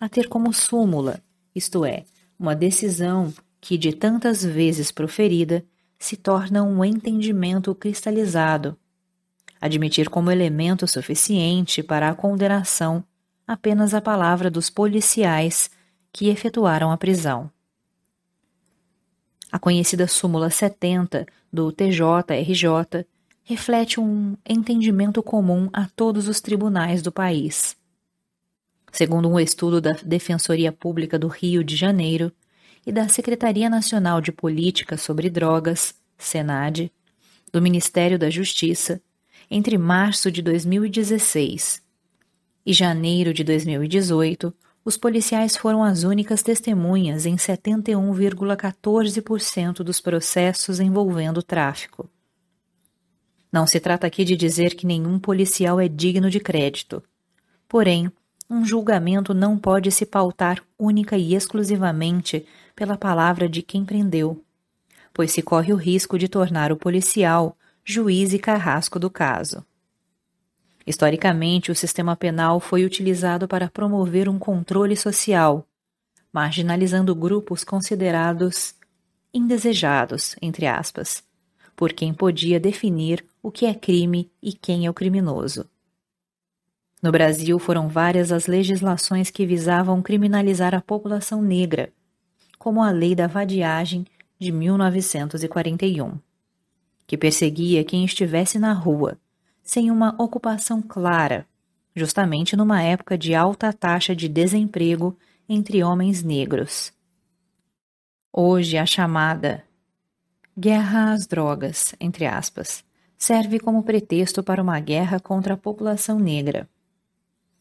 a ter como súmula, isto é, uma decisão que, de tantas vezes proferida, se torna um entendimento cristalizado, admitir como elemento suficiente para a condenação apenas a palavra dos policiais que efetuaram a prisão. A conhecida súmula 70 do TJRJ reflete um entendimento comum a todos os tribunais do país. Segundo um estudo da Defensoria Pública do Rio de Janeiro e da Secretaria Nacional de Política sobre Drogas, SENAD, do Ministério da Justiça, entre março de 2016 e janeiro de 2018, os policiais foram as únicas testemunhas em 71,14% dos processos envolvendo tráfico. Não se trata aqui de dizer que nenhum policial é digno de crédito. Porém, um julgamento não pode se pautar única e exclusivamente pela palavra de quem prendeu, pois se corre o risco de tornar o policial juiz e carrasco do caso. Historicamente, o sistema penal foi utilizado para promover um controle social, marginalizando grupos considerados indesejados, entre aspas, por quem podia definir o que é crime e quem é o criminoso. No Brasil, foram várias as legislações que visavam criminalizar a população negra, como a Lei da Vadiagem de 1941, que perseguia quem estivesse na rua, sem uma ocupação clara, justamente numa época de alta taxa de desemprego entre homens negros. Hoje, a chamada guerra às drogas, entre aspas, serve como pretexto para uma guerra contra a população negra.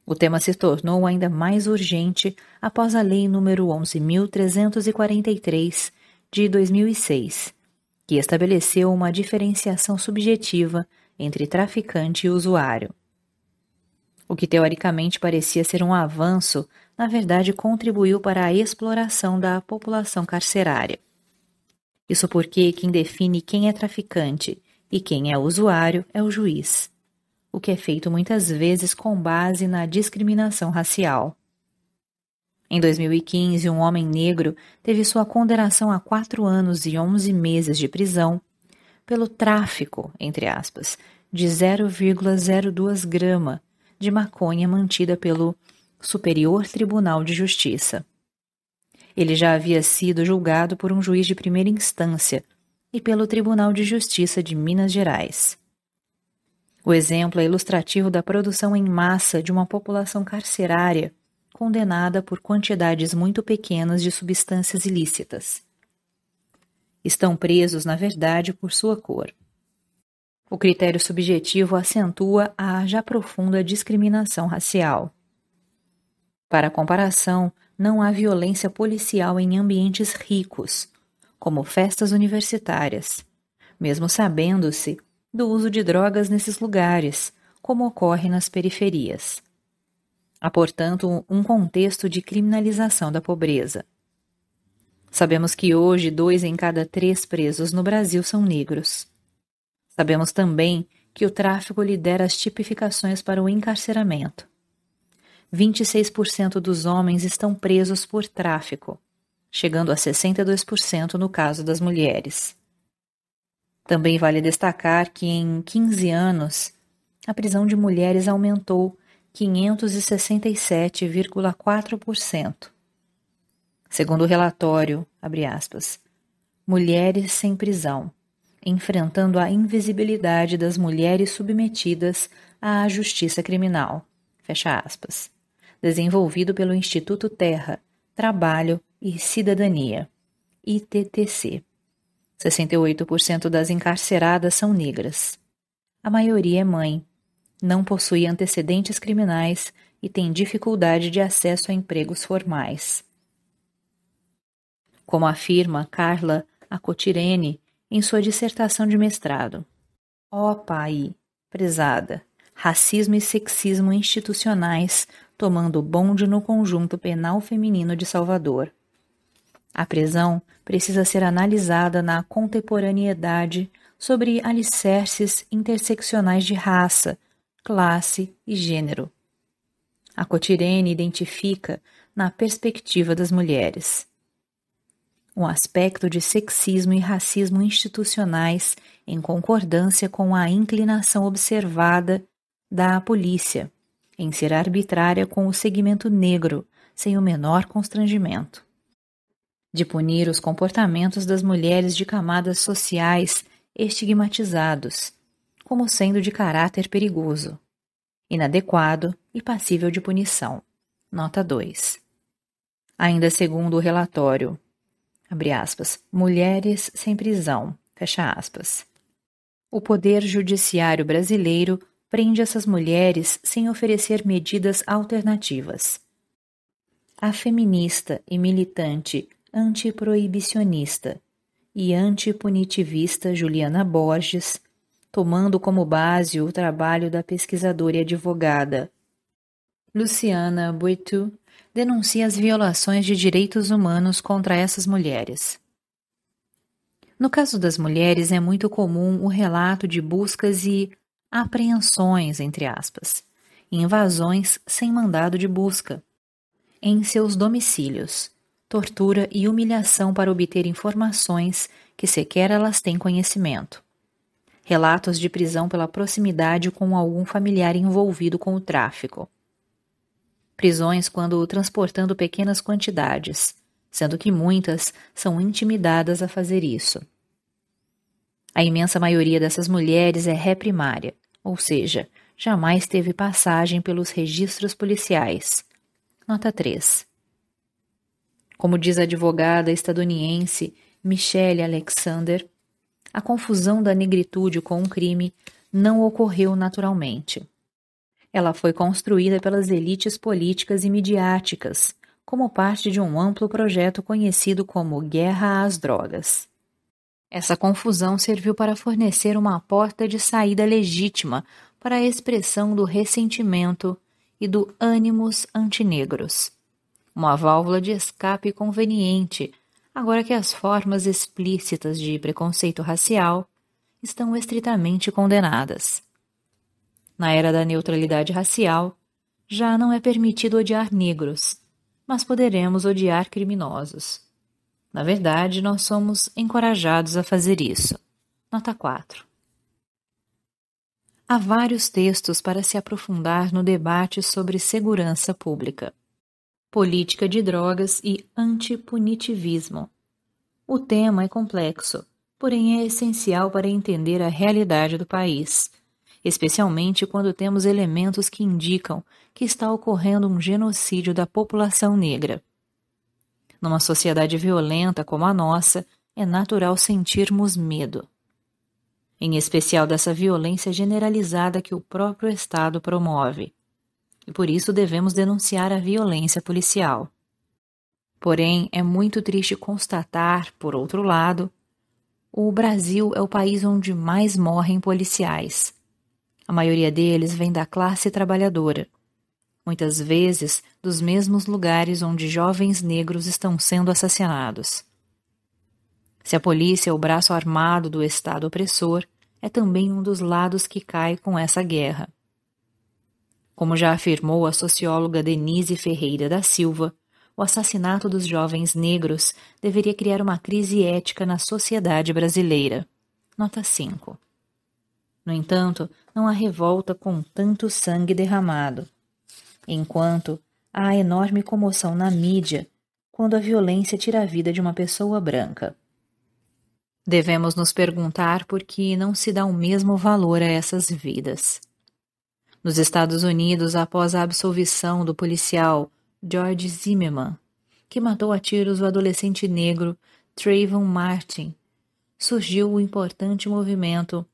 O tema se tornou ainda mais urgente após a Lei nº 11.343, de 2006, que estabeleceu uma diferenciação subjetiva entre traficante e usuário. O que teoricamente parecia ser um avanço, na verdade contribuiu para a exploração da população carcerária. Isso porque quem define quem é traficante e quem é usuário é o juiz, o que é feito muitas vezes com base na discriminação racial. Em 2015, um homem negro teve sua condenação a quatro anos e onze meses de prisão pelo tráfico, entre aspas, de 0,02 grama de maconha mantida pelo Superior Tribunal de Justiça. Ele já havia sido julgado por um juiz de primeira instância e pelo Tribunal de Justiça de Minas Gerais. O exemplo é ilustrativo da produção em massa de uma população carcerária condenada por quantidades muito pequenas de substâncias ilícitas. Estão presos, na verdade, por sua cor. O critério subjetivo acentua a já profunda discriminação racial. Para comparação, não há violência policial em ambientes ricos, como festas universitárias, mesmo sabendo-se do uso de drogas nesses lugares, como ocorre nas periferias. Há, portanto, um contexto de criminalização da pobreza. Sabemos que hoje dois em cada três presos no Brasil são negros. Sabemos também que o tráfico lidera as tipificações para o encarceramento. 26% dos homens estão presos por tráfico, chegando a 62% no caso das mulheres. Também vale destacar que em 15 anos, a prisão de mulheres aumentou 567,4%. Segundo o relatório, aspas, mulheres sem prisão, enfrentando a invisibilidade das mulheres submetidas à justiça criminal, fecha aspas, desenvolvido pelo Instituto Terra, Trabalho e Cidadania, ITTC. 68% das encarceradas são negras. A maioria é mãe, não possui antecedentes criminais e tem dificuldade de acesso a empregos formais como afirma Carla Acotirene em sua dissertação de mestrado. Ó oh, pai, prezada, racismo e sexismo institucionais tomando bonde no conjunto penal feminino de Salvador. A prisão precisa ser analisada na contemporaneidade sobre alicerces interseccionais de raça, classe e gênero. A Cotirene identifica na perspectiva das mulheres um aspecto de sexismo e racismo institucionais em concordância com a inclinação observada da polícia em ser arbitrária com o segmento negro, sem o menor constrangimento. De punir os comportamentos das mulheres de camadas sociais estigmatizados, como sendo de caráter perigoso, inadequado e passível de punição. Nota 2. Ainda segundo o relatório abre aspas, mulheres sem prisão, fecha aspas. O Poder Judiciário brasileiro prende essas mulheres sem oferecer medidas alternativas. A feminista e militante antiproibicionista e antipunitivista Juliana Borges, tomando como base o trabalho da pesquisadora e advogada Luciana Boitu, denuncia as violações de direitos humanos contra essas mulheres. No caso das mulheres, é muito comum o relato de buscas e apreensões, entre aspas, invasões sem mandado de busca, em seus domicílios, tortura e humilhação para obter informações que sequer elas têm conhecimento. Relatos de prisão pela proximidade com algum familiar envolvido com o tráfico prisões quando transportando pequenas quantidades, sendo que muitas são intimidadas a fazer isso. A imensa maioria dessas mulheres é ré primária, ou seja, jamais teve passagem pelos registros policiais. Nota 3. Como diz a advogada estadunidense Michelle Alexander, a confusão da negritude com o crime não ocorreu naturalmente. Ela foi construída pelas elites políticas e midiáticas, como parte de um amplo projeto conhecido como Guerra às Drogas. Essa confusão serviu para fornecer uma porta de saída legítima para a expressão do ressentimento e do ânimos antinegros. Uma válvula de escape conveniente, agora que as formas explícitas de preconceito racial estão estritamente condenadas. Na era da neutralidade racial, já não é permitido odiar negros, mas poderemos odiar criminosos. Na verdade, nós somos encorajados a fazer isso. Nota 4. Há vários textos para se aprofundar no debate sobre segurança pública, política de drogas e antipunitivismo. O tema é complexo, porém é essencial para entender a realidade do país especialmente quando temos elementos que indicam que está ocorrendo um genocídio da população negra. Numa sociedade violenta como a nossa, é natural sentirmos medo. Em especial dessa violência generalizada que o próprio Estado promove. E por isso devemos denunciar a violência policial. Porém, é muito triste constatar, por outro lado, o Brasil é o país onde mais morrem policiais. A maioria deles vem da classe trabalhadora, muitas vezes dos mesmos lugares onde jovens negros estão sendo assassinados. Se a polícia é o braço armado do Estado opressor, é também um dos lados que cai com essa guerra. Como já afirmou a socióloga Denise Ferreira da Silva, o assassinato dos jovens negros deveria criar uma crise ética na sociedade brasileira. Nota 5. No entanto, não há revolta com tanto sangue derramado. Enquanto há enorme comoção na mídia quando a violência tira a vida de uma pessoa branca. Devemos nos perguntar por que não se dá o mesmo valor a essas vidas. Nos Estados Unidos, após a absolvição do policial George Zimmerman, que matou a tiros o adolescente negro Trayvon Martin, surgiu o importante movimento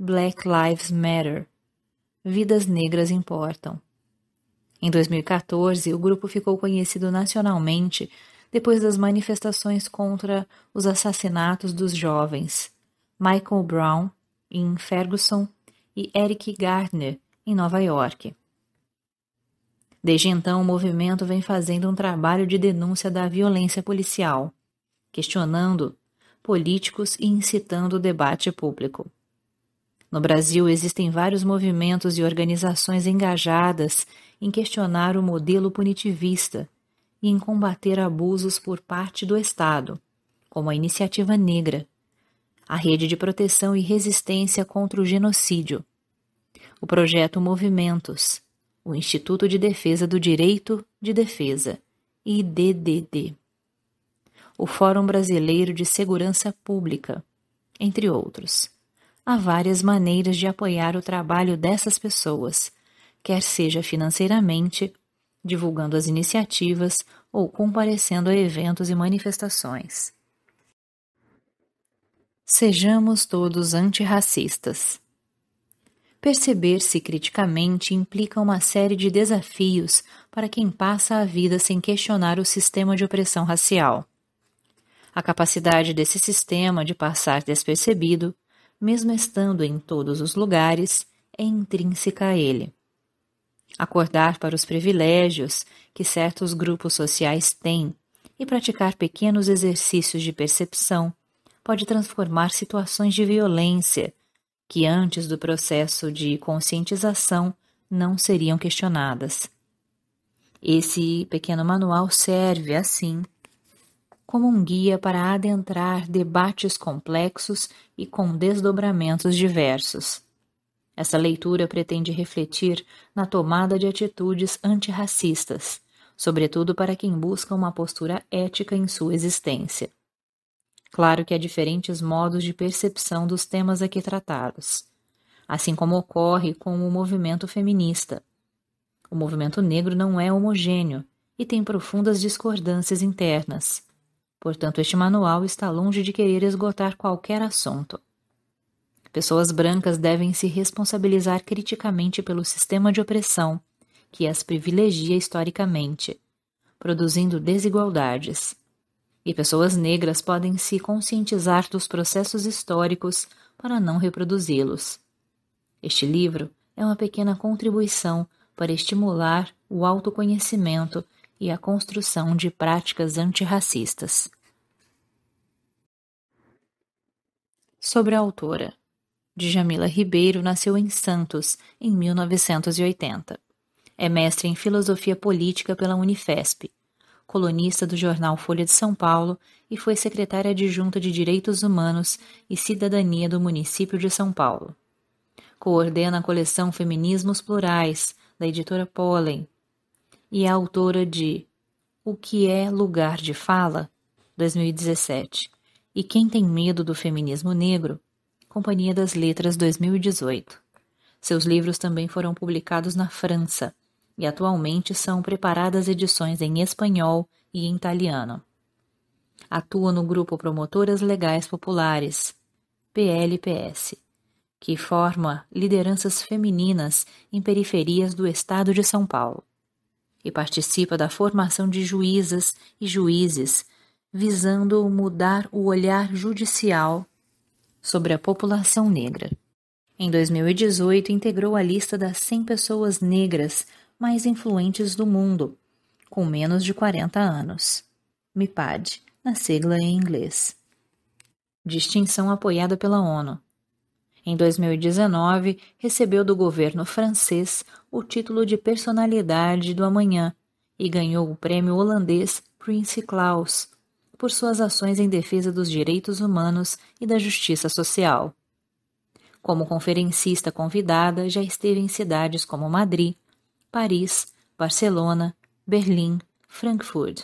Black Lives Matter Vidas Negras Importam. Em 2014, o grupo ficou conhecido nacionalmente depois das manifestações contra os assassinatos dos jovens Michael Brown, em Ferguson, e Eric Gardner, em Nova York. Desde então, o movimento vem fazendo um trabalho de denúncia da violência policial, questionando políticos e incitando o debate público. No Brasil, existem vários movimentos e organizações engajadas em questionar o modelo punitivista e em combater abusos por parte do Estado, como a Iniciativa Negra, a Rede de Proteção e Resistência contra o Genocídio, o Projeto Movimentos, o Instituto de Defesa do Direito de Defesa, IDDD, o Fórum Brasileiro de Segurança Pública, entre outros. Há várias maneiras de apoiar o trabalho dessas pessoas, quer seja financeiramente, divulgando as iniciativas ou comparecendo a eventos e manifestações. Sejamos todos antirracistas. Perceber-se criticamente implica uma série de desafios para quem passa a vida sem questionar o sistema de opressão racial. A capacidade desse sistema de passar despercebido mesmo estando em todos os lugares, é intrínseca a ele. Acordar para os privilégios que certos grupos sociais têm e praticar pequenos exercícios de percepção pode transformar situações de violência que antes do processo de conscientização não seriam questionadas. Esse pequeno manual serve, assim, como um guia para adentrar debates complexos e com desdobramentos diversos. Essa leitura pretende refletir na tomada de atitudes antirracistas, sobretudo para quem busca uma postura ética em sua existência. Claro que há diferentes modos de percepção dos temas aqui tratados, assim como ocorre com o movimento feminista. O movimento negro não é homogêneo e tem profundas discordâncias internas Portanto, este manual está longe de querer esgotar qualquer assunto. Pessoas brancas devem se responsabilizar criticamente pelo sistema de opressão que as privilegia historicamente, produzindo desigualdades. E pessoas negras podem se conscientizar dos processos históricos para não reproduzi-los. Este livro é uma pequena contribuição para estimular o autoconhecimento e a construção de práticas antirracistas. Sobre a autora. Djamila Ribeiro nasceu em Santos, em 1980. É mestre em Filosofia Política pela Unifesp, colunista do jornal Folha de São Paulo e foi secretária adjunta de Direitos Humanos e Cidadania do município de São Paulo. Coordena a coleção Feminismos Plurais, da editora Pollen, e é autora de O que é Lugar de Fala, 2017, e Quem tem Medo do Feminismo Negro, Companhia das Letras, 2018. Seus livros também foram publicados na França e atualmente são preparadas edições em espanhol e em italiano. Atua no grupo Promotoras Legais Populares, PLPS, que forma lideranças femininas em periferias do estado de São Paulo e participa da formação de juízas e juízes, visando mudar o olhar judicial sobre a população negra. Em 2018, integrou a lista das 100 pessoas negras mais influentes do mundo, com menos de 40 anos. MIPAD, na sigla em inglês. Distinção apoiada pela ONU. Em 2019, recebeu do governo francês o título de Personalidade do Amanhã e ganhou o prêmio holandês Prince Claus por suas ações em defesa dos direitos humanos e da justiça social. Como conferencista convidada, já esteve em cidades como Madrid, Paris, Barcelona, Berlim, Frankfurt,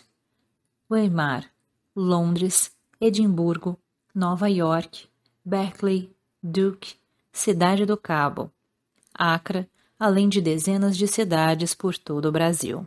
Weimar, Londres, Edimburgo, Nova York, Berkeley, Duke, Cidade do Cabo, Acre, além de dezenas de cidades por todo o Brasil.